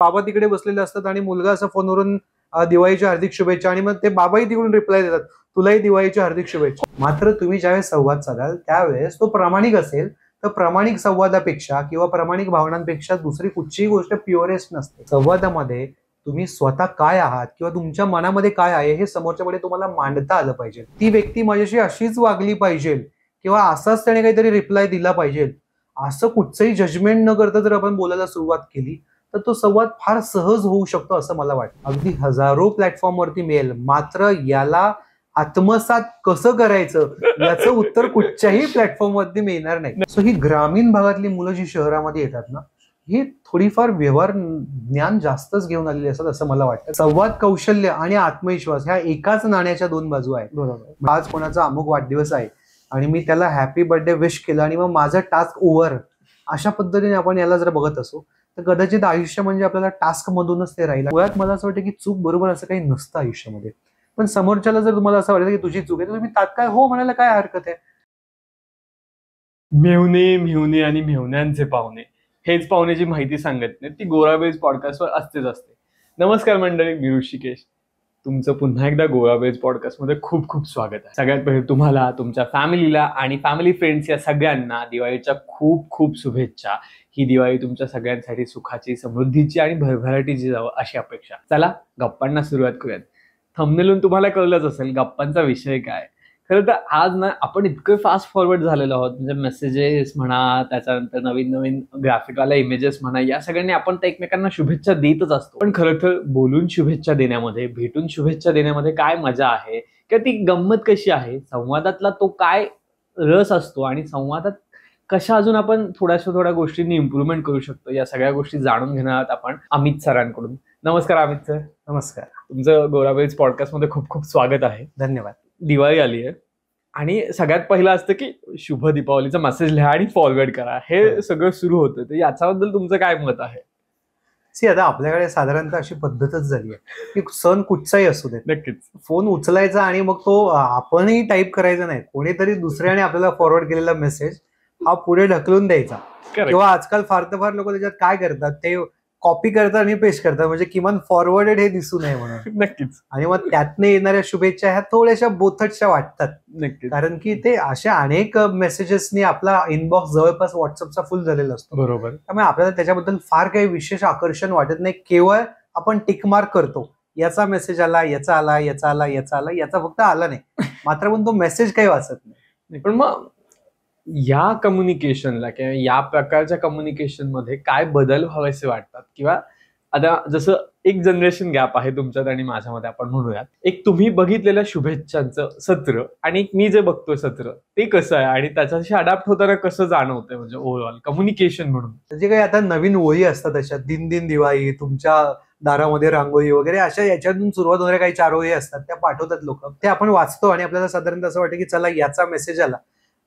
बाबा तिकडे बसलेले असतात आणि मुलगा असं फोनवरून दिवाळीच्या हार्दिक शुभेच्छा आणि मग ते बाबाही तिकडून रिप्लाय देतात तुलाही दिवाळीच्या हार्दिक शुभेच्छा मात्र तुम्ही ज्यावेळेस संवाद साधाल त्यावेळेस तो प्रामाणिक असेल तर प्रामाणिक संवादापेक्षा किंवा प्रामाणिक भावनांपेक्षा दुसरी कुठचीही गोष्ट प्युअरेस्ट नसते संवादामध्ये तुम्ही स्वतः काय आहात किंवा तुमच्या मनामध्ये काय आहे हे समोरच्याकडे तुम्हाला मांडता आलं पाहिजे ती व्यक्ती माझ्याशी अशीच वागली पाहिजे किंवा असाच त्याने काहीतरी रिप्लाय दिला पाहिजे असं कुठचंही जजमेंट न करता जर आपण बोलायला सुरुवात केली तर तो संवाद फार सहज होऊ शकतो असं मला वाटतं अगदी हजारो प्लॅटफॉर्मवरती मिळेल मात्र याला आत्मसात कसं करायचं याचं उत्तर कुठच्याही मध्ये मिळणार नाही सो ही ग्रामीण भागातली मुलं जी शहरामध्ये येतात ना ही थोडीफार व्यवहार ज्ञान जास्तच घेऊन आलेली असतात असं मला वाटतं संवाद कौशल्य आणि आत्मविश्वास ह्या एकाच नाण्याच्या दोन बाजू आहेत आज कोणाचा अमुक वाढदिवस आहे आणि मी त्याला हॅपी बर्थडे विश केलं आणि मग माझं टास्क ओव्हर अशा पद्धतीने आपण याला जर बघत असो तर कदाचित आयुष्य म्हणजे आपल्याला टास्क मधूनच ते राहील मुळात मला असं वाटतं की चूक बरोबर असं काही नसतं आयुष्यामध्ये पण समोरच्याला जर तुम्हाला असं वाटतं की तुझी चूक आहे तर तुम्ही तात्काळ हो म्हणायला काय हरकत आहे मेहुणे मेहुणे आणि मेहुण्यांचे पाहुणे हेच पाहुण्याची माहिती सांगत नाही ती गोराबेज पॉडकास्टवर असतेच असते नमस्कार मंडळी मी ऋषिकेश तुमचं पुन्हा एकदा गोवा वेज मध्ये खूप खूप स्वागत आहे सगळ्यात पहिले तुम्हाला तुमच्या फॅमिलीला आणि फॅमिली फ्रेंड्स या सगळ्यांना दिवाळीच्या खूप खूप शुभेच्छा ही दिवाळी तुमच्या सगळ्यांसाठी सुखाची समृद्धीची आणि भरभराटीची जावं अशी अपेक्षा चला गप्पांना सुरुवात करूयात थंबनेलून तुम्हाला कळलंच असेल गप्पांचा विषय काय खरं तर आज ना आपण इतकं फास्ट फॉरवर्ड झालेलो आहोत म्हणजे मेसेजेस म्हणा त्याच्यानंतर नवीन नवीन ग्राफिकवाल्या इमेजेस म्हणा या सगळ्यांनी आपण त्या एकमेकांना शुभेच्छा देतच असतो पण खरं तर बोलून शुभेच्छा देण्यामध्ये भेटून शुभेच्छा देण्यामध्ये काय मजा आहे किंवा ती गंमत कशी आहे संवादातला तो काय रस असतो आणि संवादात कशा अजून आपण थोड्याशा थोड्या गोष्टींनी इम्प्रुव्हमेंट करू शकतो या सगळ्या गोष्टी जाणून घेणार आहोत आपण अमित सरांकडून नमस्कार अमित सर नमस्कार तुमचं गोराबेज पॉडकास्टमध्ये खूप खूप स्वागत आहे धन्यवाद दिवाळी आली आहे आणि सगळ्यात पहिलं असतं की शुभ दीपावलीचा मेसेज लिहा आणि फॉरवर्ड करा हे हो. सगळं सुरू होतं तर याच्याबद्दल तुमचं काय मत आहे सी आता आपल्याकडे साधारणतः अशी पद्धतच झाली आहे की सण कुठचाही असू दे नक्कीच फोन उचलायचा आणि मग तो आपणही टाईप करायचा नाही कोणीतरी दुसऱ्याने आपल्याला फॉरवर्ड केलेला मेसेज हा पुढे ढकलून द्यायचा किंवा आजकाल फार तर फार लोक त्याच्यात काय करतात ते कॉपी करता आणि पेस्ट करता म्हणजे किमान फॉरवर्डेड हे दिसू नये म्हणून नक्कीच आणि मग त्यातनं येणाऱ्या शुभेच्छा ह्या थोड्याशा बोथटच्या वाटतात नक्कीच कारण की ते अशा अनेक मेसेजेसनी आपला इनबॉक्स जवळपास व्हॉट्सअपचा फुल झालेला असतो बरोबर त्यामुळे आपल्याला त्याच्याबद्दल फार काही विशेष आकर्षण वाटत नाही केवळ आपण टिकमार्क करतो याचा मेसेज आला याचा आला याचा आला याचा आला याचा फक्त आला नाही मात्र पण तो मेसेज काही वाचत नाही पण मग या कम्युनिकेशनला किंवा या प्रकारच्या कम्युनिकेशनमध्ये काय बदल व्हावेसे वाटतात किंवा आता जसं एक जनरेशन गॅप आहे तुमच्यात आणि माझ्यामध्ये आपण म्हणूयात एक तुम्ही बघितलेल्या शुभेच्छांचं सत्र आणि एक मी जे बघतोय सत्र ते कसं आहे आणि त्याच्याशी अडॅप्ट होताना कसं जाणवतंय म्हणजे ओव्हरऑल कम्युनिकेशन म्हणून जे काही आता नवीन ओळी असतात अशा दिन दिन दिवाळी तुमच्या दारामध्ये रांगोळी वगैरे अशा याच्यातून सुरुवात होणाऱ्या काही चार ओळी असतात त्या पाठवतात लोक ते आपण वाचतो आणि आपल्याला साधारणतः असं वाटतं की चला याचा मेसेज आला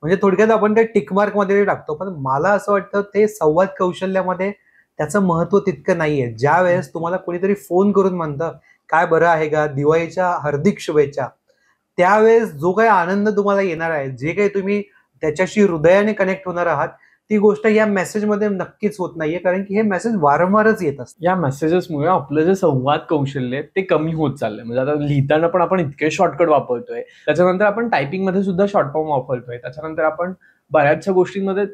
म्हणजे थोडक्यात आपण ते टिकमार्क मध्ये टाकतो पण मला असं वाटतं ते संवाद कौशल्यामध्ये त्याचं महत्व तितकं नाहीये ज्या वेळेस तुम्हाला कोणीतरी फोन करून म्हणतं काय बरं आहे का दिवाळीच्या हार्दिक शुभेच्छा त्यावेळेस जो काही आनंद तुम्हाला येणार आहे जे काही तुम्ही त्याच्याशी हृदयाने कनेक्ट होणार आहात ती गोष्ट या मेसेजमध्ये नक्कीच होत नाहीये कारण की हे मेसेज वारंवारच येत असतात या मेसेजेसमुळे आपलं जे संवाद कौशल्य ते कमी होत चाललंय म्हणजे आता लिहिताना पण आपण इतके शॉर्टकट वापरतोय त्याच्यानंतर आपण टायपिंगमध्ये सुद्धा शॉर्ट फॉर्म वापरतोय त्याच्यानंतर आपण बऱ्याचशा गोष्टींमध्ये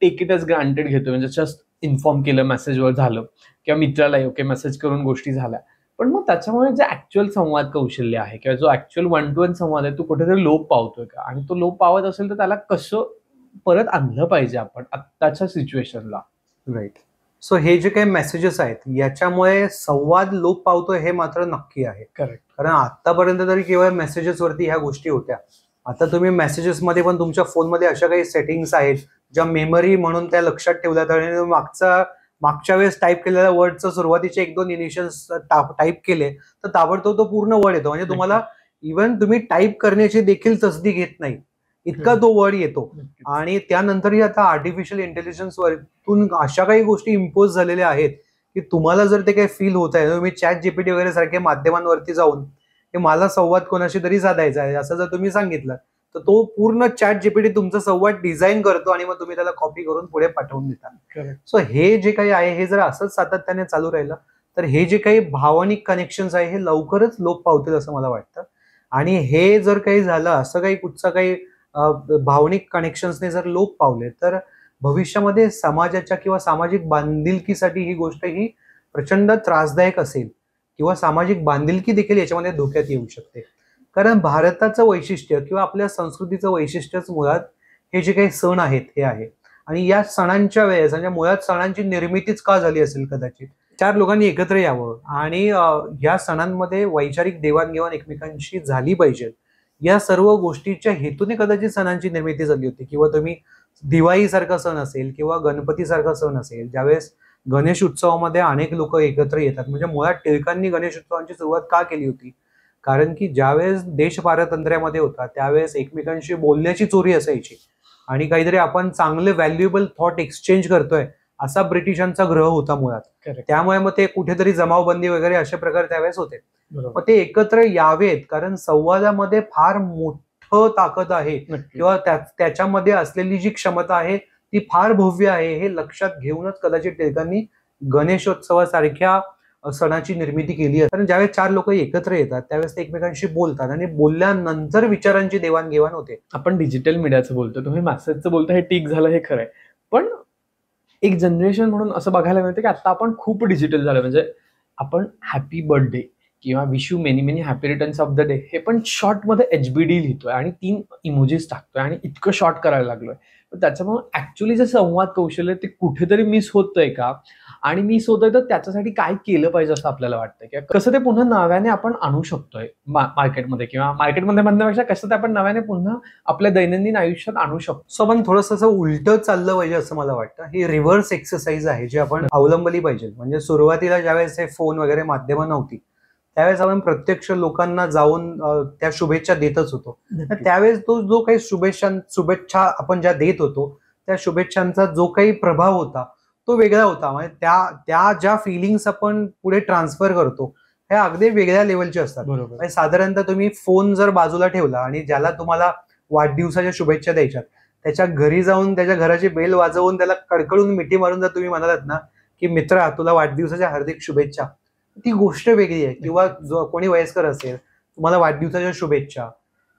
टेक इट एज ग्रांटेड घेतोय म्हणजे जस्ट इन्फॉर्म केलं मेसेजवर झालं किंवा मित्राला ओके मेसेज करून गोष्टी झाल्या पण मग त्याच्यामुळे जे ऍक्च्युअल संवाद कौशल्य आहे किंवा जो ऍक्च्युअल वन टू वन संवाद आहे तो कुठेतरी लोप पावतोय का आणि तो लोप पावत असेल तर त्याला कसं परत आणलं पाहिजे आपण आत्ताच्या सिच्युएशनला राईट सो हे जे काही मेसेजेस आहेत याच्यामुळे संवाद लोप पावतो हे मात्र नक्की आहे करेक्ट कारण आतापर्यंत तरी केवळ मेसेजेसवरती ह्या गोष्टी होत्या आता तुम्ही मध्ये पण तुमच्या फोनमध्ये अशा काही सेटिंग्स आहेत ज्या मेमरी म्हणून त्या लक्षात ठेवल्या आणि मागचा मागच्या वेळेस टाईप केलेल्या वर्डचं सुरुवातीचे एक दोन इनिशियल्स टाईप केले तर ताबडतोब तो पूर्ण वर्ड येतो म्हणजे तुम्हाला इव्हन तुम्ही टाईप करण्याची देखील तसदी घेत नाही इतका तो वर्ड येतो आणि त्यानंतरही आता आर्टिफिशियल इंटेलिजन्स वरतून अशा काही गोष्टी इम्पोज झालेल्या आहेत की तुम्हाला जर ते काही फील होत आहे तुम्ही चॅट जीपीटी वगैरे सारख्या माध्यमांवरती जाऊन की मला संवाद कोणाशी तरी साधायचा आहे असं जर तुम्ही सांगितलं तर तो पूर्ण चॅट जीपीटी तुमचा संवाद डिझाईन करतो आणि मग तुम्ही त्याला कॉपी करून पुढे पाठवून देता सो हे जे काही आहे हे जर असंच सातत्याने चालू राहिलं तर हे जे काही भावनिक कनेक्शन्स आहे हे लवकरच लोप पावतील असं मला वाटतं आणि हे जर काही झालं असं काही कुठचं काही भावनिक कनेक्शन्सने जर लोप पावले तर भविष्यामध्ये समाजाच्या किंवा सामाजिक बांधिलकीसाठी ही गोष्ट ही प्रचंड त्रासदायक असेल किंवा सामाजिक बांधिलकी देखील याच्यामध्ये धोक्यात येऊ शकते कारण भारताचं वैशिष्ट्य किंवा आपल्या संस्कृतीचं वैशिष्ट्यच मुळात हे जे काही सण आहेत हे आहे आणि या सणांच्या वेळेस म्हणजे मुळात सणांची निर्मितीच का झाली असेल कदाचित चार लोकांनी एकत्र यावं आणि या सणांमध्ये वैचारिक देवाणघेवाण एकमेकांशी झाली पाहिजे या सर्व गोष्टीच्या हेतूने कदाचित सणांची निर्मिती झाली होती किंवा तुम्ही दिवाळीसारखा सण असेल किंवा गणपतीसारखा सण असेल ज्यावेळेस गणेश उत्सवामध्ये अनेक लोक एकत्र येतात म्हणजे मुळात टिळकांनी गणेश उत्सवांची सुरुवात का केली होती कारण की ज्यावेळेस देश पारतंत्र्यामध्ये होता त्यावेळेस एकमेकांशी बोलण्याची चोरी असायची आणि काहीतरी आपण चांगले व्हॅल्युएबल थॉट एक्सचेंज करतोय असा ब्रिटिशांचा ग्रह होता मुळात त्यामुळे मग ते कुठेतरी जमावबंदी वगैरे अशा प्रकारे त्यावेळेस होते मग ते एकत्र यावेत कारण संवादामध्ये फार मोठ ताकद आहे किंवा त्याच्यामध्ये असलेली जी क्षमता आहे ती फार भव्य आहे हे लक्षात घेऊनच कदाचित टिळकांनी गणेशोत्सवासारख्या सणाची निर्मिती केली आहे कारण ज्यावेळेस चार लोक एकत्र येतात त्यावेळेस ते एकमेकांशी बोलतात आणि बोलल्यानंतर विचारांची देवाणघेवाण होते आपण डिजिटल मीडियाचं बोलतो तुम्ही मासेजचं बोलता हे ठीक झालं हे खरंय पण एक जनरेशन म्हणून असं बघायला मिळतं की आता आपण खूप डिजिटल झालं म्हणजे आपण हॅपी बर्थडे किंवा wish you many many happy returns of the day हे पण शॉर्टमध्ये एच बी डी लिहितोय आणि तीन इमोजीस टाकतोय आणि इतकं शॉर्ट करायला लागलोय त्याच्यामुळं ऍक्च्युली जे संवाद कौशल्य ते कुठेतरी मिस होतंय का आणि मिस होतंय तर त्याच्यासाठी काय केलं पाहिजे असं आपल्याला वाटतं किंवा कसं ते पुन्हा नव्याने आपण आणू शकतोय मार्केटमध्ये किंवा मार्केटमध्ये म्हणण्यापेक्षा कसं ते आपण नव्याने पुन्हा आपल्या दैनंदिन आयुष्यात आणू शकतो सो पण थोडंसं असं उलटं चाललं पाहिजे असं मला वाटतं ही रिव्हर्स एक्सरसाइज आहे जी आपण अवलंबली पाहिजे म्हणजे सुरुवातीला ज्यावेळेस हे फोन वगैरे माध्यमं नव्हती त्यावेळेस आपण प्रत्यक्ष लोकांना जाऊन त्या शुभेच्छा देतच होतो त्यावेळेस तो जो काही शुभेच्छा शुभेच्छा आपण ज्या देत होतो त्या शुभेच्छांचा जो काही प्रभाव होता तो वेगळा होता म्हणजे त्या त्या ज्या फिलिंग्स आपण पुढे ट्रान्सफर करतो ह्या अगदी वेगळ्या लेवलचे असतात बरोबर म्हणजे साधारणतः तुम्ही फोन जर बाजूला ठेवला आणि ज्याला तुम्हाला वाढदिवसाच्या शुभेच्छा द्यायच्यात त्याच्या घरी जाऊन त्याच्या घराची बेल वाजवून त्याला कडकडून मिठी मारून जर तुम्ही म्हणालात ना की मित्रा तुला वाढदिवसाच्या हार्दिक शुभेच्छा ती गोष्ट वेगळी आहे किंवा जो कोणी वयस्कर असेल तुम्हाला वाढदिवसाच्या शुभेच्छा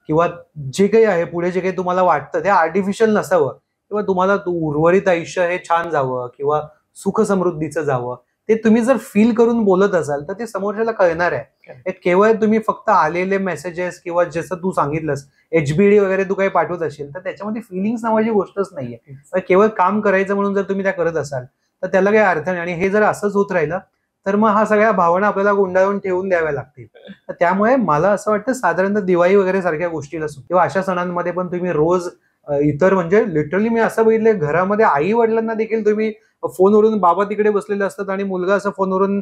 किंवा जे काही आहे पुढे जे काही तुम्हाला वाटतं ते आर्टिफिशियल नसावं किंवा तुम्हाला उर्वरित आयुष्य हे छान जावं किंवा सुख समृद्धीचं जावं ते तुम्ही जर फील करून बोलत असाल तर ते समोरच्याला कळणार आहे केवळ तुम्ही फक्त आलेले मेसेजेस किंवा जसं तू सांगितलंस एचबीडी वगैरे तू काही पाठवत असेल तर त्याच्यामध्ये फिलिंग्स नावाची गोष्टच नाहीये केवळ काम करायचं म्हणून जर तुम्ही त्या करत असाल तर त्याला काही अर्थ नाही आणि हे जर असंच होत राहिलं तर मग हा सगळ्या भावना आपल्याला गुंडाळून ठेवून द्याव्या लागतील तर त्यामुळे मला असं वाटतं साधारणतः दिवाळी वगैरे सारख्या गोष्टीला किंवा अशा सणांमध्ये पण तुम्ही रोज इतर म्हणजे लिटरली मी असं बघितलंय घरामध्ये आई वडिलांना देखील तुम्ही फोनवरून बाबा तिकडे बसलेले असतात आणि मुलगा असं फोनवरून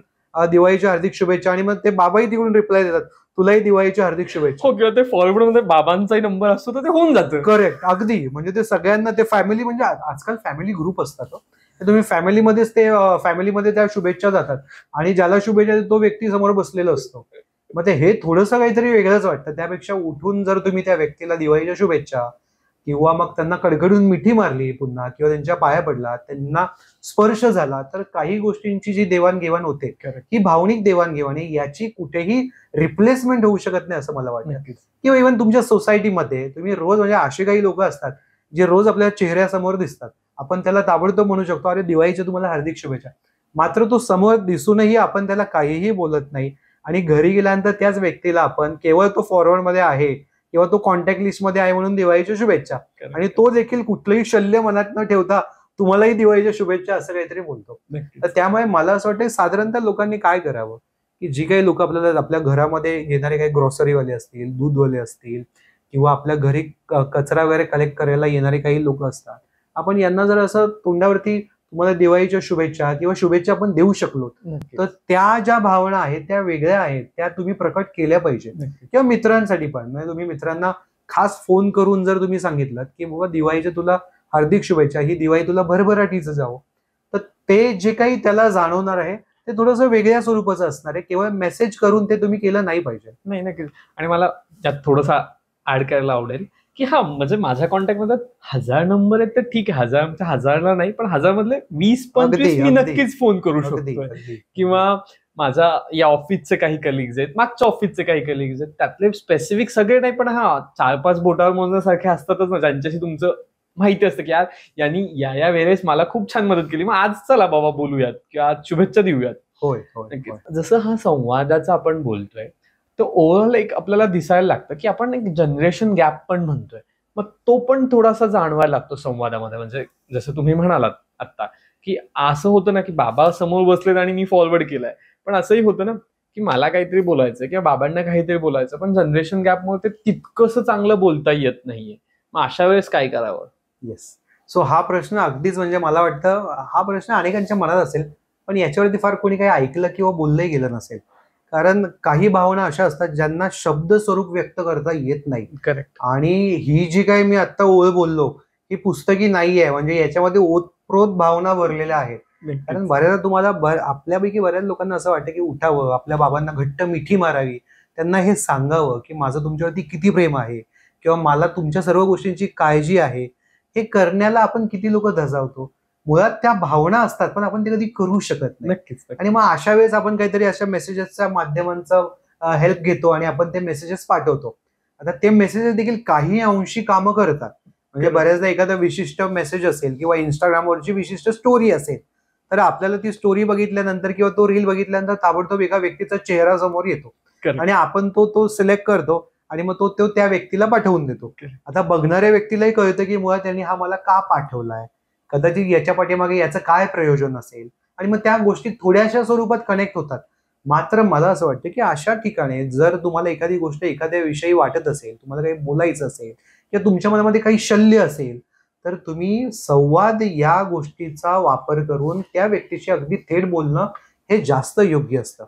दिवाळीच्या हार्दिक शुभेच्छा आणि मग ते बाबाही तिकडून रिप्लाय देतात तुलाही दिवाळीच्या हार्दिक शुभेच्छा हो किंवा ते फॉरवर्ड मध्ये बाबांचाही नंबर असतो तर ते होऊन जातं करेक्ट अगदी म्हणजे ते सगळ्यांना ते फॅमिली म्हणजे आजकाल फॅमिली ग्रुप असतात हो. तुम्ही फॅमिलीमध्येच ते फॅमिलीमध्ये त्या शुभेच्छा जातात आणि ज्याला शुभेच्छा तो व्यक्ती समोर बसलेला असतो मग ते हे थोडंसं काहीतरी वेगळंच वाटतं त्यापेक्षा उठून जर तुम्ही त्या व्यक्तीला दिवाळीच्या शुभेच्छा किंवा मग त्यांना कडकडून मिठी मारली पुन्हा किंवा त्यांच्या पाया पडला त्यांना स्पर्श झाला तर काही गोष्टींची जी देवाणघेवाण होते ही भावनिक देवाणघेवाण याची कुठेही रिप्लेसमेंट होऊ शकत नाही असं मला वाटतं किंवा इव्हन तुमच्या सोसायटीमध्ये तुम्ही रोज म्हणजे असे काही लोक असतात जे रोज आपल्या चेहऱ्यासमोर दिसतात आपण त्याला ताबडतोब म्हणू शकतो अरे दिवाळीच्या तुम्हाला हार्दिक शुभेच्छा मात्र तो समोर दिसूनही आपण त्याला काहीही बोलत नाही आणि घरी गेल्यानंतर त्याच व्यक्तीला आपण केवळ तो फॉरवर्ड मध्ये आहे किंवा तो कॉन्टॅक्ट लिस्ट मध्ये आहे म्हणून दिवाळीच्या शुभेच्छा आणि तो देखील कुठलंही शल्य मनात न ठेवता तुम्हालाही दिवाळीच्या शुभेच्छा असं काहीतरी बोलतो तर त्यामुळे मला असं वाटतं साधारणतः लोकांनी काय करावं की जी काही लोक आपल्याला आपल्या घरामध्ये घेणारे काही ग्रॉसरीवाले असतील दूधवाले असतील किंवा आपल्या घरी कचरा वगैरे कलेक्ट करायला येणारे काही लोक असतात आपण यांना जर असं तोंडावरती तुम्हाला दिवाळीच्या शुभेच्छा किंवा शुभेच्छा आपण देऊ शकलो तर त्या ज्या भावना आहेत त्या वेगळ्या आहेत त्या तुम्ही प्रकट केल्या पाहिजे किंवा मित्रांसाठी पण म्हणजे तुम्ही मित्रांना खास फोन करून जर तुम्ही सांगितलं की बाबा दिवाळीच्या तुला हार्दिक शुभेच्छा ही दिवाळी तुला भरभराटीचं जावं तर ते जे काही त्याला जाणवणार आहे ते थोडंसं वेगळ्या स्वरूपाचं असणार आहे केवळ मेसेज करून ते तुम्ही केलं नाही पाहिजे नाही नक्कीच आणि मला त्यात थोडंसं ऍड करायला आवडेल की हा म्हणजे माझ्या कॉन्टॅक्ट मध्ये हजार नंबर आहेत तर ठीक आहे हजार आमच्या म्हणजे हजारला नाही पण हजार मधले वीस पंचवीस मी नक्कीच फोन करू शकतो किंवा माझा या ऑफिसचे काही कलिग्स आहेत मागच्या ऑफिसचे काही कलिग्स आहेत त्यातले स्पेसिफिक सगळे नाही पण हा चार पाच बोटावर मोजण्यासारखे असतातच ना ज्यांच्याशी तुमचं माहिती असतं की यार यांनी या या वेळेस मला खूप छान मदत केली मग आज चला बाबा बोलूयात किंवा आज शुभेच्छा देऊयात होय जसं हा संवादाचा आपण बोलतोय तर ओव्हरऑल एक आपल्याला दिसायला लागतं की आपण एक जनरेशन गॅप पण म्हणतोय मग तो पण थोडासा जाणवायला लागतो संवादामध्ये म्हणजे जसं तुम्ही म्हणालात आत्ता की असं होतं ना की बाबा समोर बसलेत आणि मी फॉरवर्ड केलाय पण असंही होतं ना की मला काहीतरी बोलायचं किंवा बाबांना काहीतरी बोलायचं पण जनरेशन गॅपमुळे ते तितकंसं चांगलं बोलता येत नाहीये मग अशा वेळेस काय करावं येस सो हा प्रश्न अगदीच म्हणजे मला वाटतं हा प्रश्न अनेकांच्या मनात असेल पण याच्यावरती फार कोणी काही ऐकलं किंवा बोललंही गेलं नसेल कारण काही भावना अशा असतात ज्यांना शब्द स्वरूप व्यक्त करता येत नाही करेक्ट आणि ही जी काही मी आत्ता ओळ बोललो ही पुस्तकी नाही आहे म्हणजे याच्यामध्ये ओतप्रोत भावना भरलेल्या आहेत कारण बऱ्याचदा तुम्हाला आपल्यापैकी बऱ्याच लोकांना असं वाटतं की उठावं आपल्या बाबांना घट्ट मिठी मारावी त्यांना हे सांगावं की माझं तुमच्यावरती किती प्रेम आहे किंवा मला तुमच्या सर्व गोष्टींची काळजी आहे हे करण्याला आपण किती लोक धजावतो मुळात त्या भावना असतात पण आपण ते कधी करू शकत नाही नक्कीच आणि मग अशा वेळेस आपण काहीतरी अशा मेसेजेसच्या माध्यमांचा हेल्प घेतो आणि आपण ते मेसेजेस पाठवतो आता ते मेसेजेस देखील काही अंशी कामं करतात म्हणजे बऱ्याचदा एखादा विशिष्ट मेसेज असेल किंवा इंस्टाग्रामवरची विशिष्ट स्टोरी असेल तर आपल्याला ती स्टोरी बघितल्यानंतर किंवा तो रील बघितल्यानंतर ताबडतोब एका व्यक्तीचा चेहरा समोर येतो आणि आपण तो तो सिलेक्ट करतो आणि मग तो तो त्या व्यक्तीला पाठवून देतो आता बघणाऱ्या व्यक्तीलाही कळतं की मुळात त्यांनी हा मला का पाठवलाय कदाचित याच्या पाठीमागे याचं काय प्रयोजन असेल आणि मग त्या गोष्टी थोड्याशा स्वरूपात कनेक्ट होतात मात्र मला असं वाटतं की अशा ठिकाणी जर तुम्हाला एखादी गोष्ट एखाद्या विषयी वाटत असेल तुम्हाला काही बोलायचं असेल किंवा तुमच्या मनामध्ये काही शल्य असेल तर तुम्ही संवाद या गोष्टीचा वापर करून त्या व्यक्तीशी अगदी थेट बोलणं हे जास्त योग्य असतं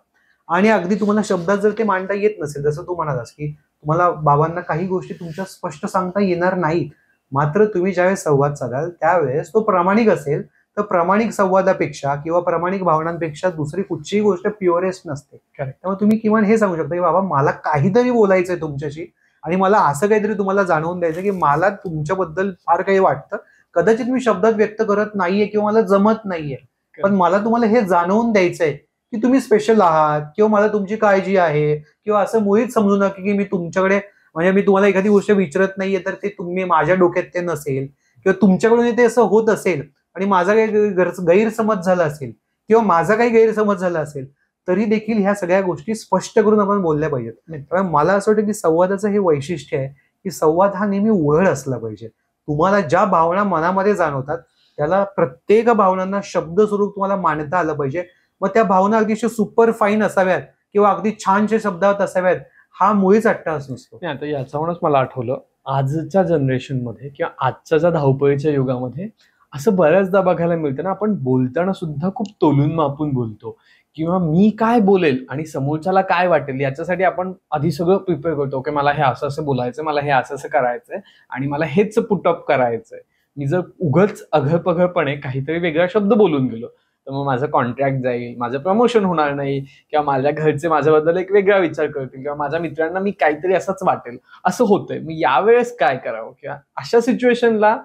आणि अगदी तुम्हाला शब्दात जर ते मांडता येत नसेल जसं तू म्हणालास की तुम्हाला बाबांना काही गोष्टी तुमच्या स्पष्ट सांगता येणार नाहीत मात्र तुम्ही ज्यावेळेस संवाद साधाल त्यावेळेस तो प्रामाणिक असेल तर प्रामाणिक संवादापेक्षा किंवा प्रामाणिक भावनांपेक्षा दुसरी कुठचीही गोष्ट प्युअरेस्ट नसते त्यामुळे तुम्ही किमान हे सांगू शकता की बाबा मला काहीतरी बोलायचं आहे तुमच्याशी आणि मला असं काहीतरी तुम्हाला जाणवून द्यायचं की मला तुमच्याबद्दल फार काही वाटतं कदाचित मी शब्दात व्यक्त करत नाहीये किंवा मला जमत नाहीये पण मला तुम्हाला हे जाणवून द्यायचंय की तुम्ही स्पेशल आहात किंवा मला तुमची काळजी आहे किंवा असं मुळीच समजू नका की मी तुमच्याकडे म्हणजे मी तुम्हाला एखादी गोष्ट विचारत नाहीये तर ते तुम्ही माझ्या डोक्यात ते नसेल किंवा तुमच्याकडून ते असं होत असेल आणि माझा काही गैरसमज झाला असेल किंवा माझा काही गैरसमज झाला असेल तरी देखील ह्या सगळ्या गोष्टी स्पष्ट करून आपण बोलल्या पाहिजेत त्यामुळे मला असं वाटतं की संवादाचं हे वैशिष्ट्य आहे की संवाद हा नेहमी उघड असला पाहिजे तुम्हाला ज्या भावना मनामध्ये जाणवतात त्याला प्रत्येक भावनांना शब्द स्वरूप तुम्हाला मांडता आलं पाहिजे मग त्या भावना अगदीशी सुपर फाईन असाव्यात किंवा अगदी छानशे शब्दात असाव्यात हा मुळीच अट्टास नसतो नाही आता याच्यावरूनच मला आठवलं आजच्या जनरेशनमध्ये किंवा आजच्या ज्या धावपळीच्या युगामध्ये असं बऱ्याचदा बघायला मिळतं ना आपण बोलताना सुद्धा खूप तोलून मापून बोलतो किंवा मी काय बोलेल आणि समोरच्याला काय वाटेल याच्यासाठी आपण आधी सगळं प्रिपेअर करतो की मला हे असं असं बोलायचं मला हे असं असं करायचंय आणि मला हेच पुटअप करायचंय मी जर उघडच अघळपघळपणे काहीतरी वेगळा शब्द बोलून गेलो तर मग माझं कॉन्ट्रॅक्ट जाईल माझं प्रमोशन होणार नाही किंवा माझ्या घरचे माझ्याबद्दल एक वेगळा विचार करतील किंवा माझ्या मित्रांना मी काहीतरी असंच वाटेल असं होतंय मी यावेळेस काय करावं किंवा अशा सिच्युएशनला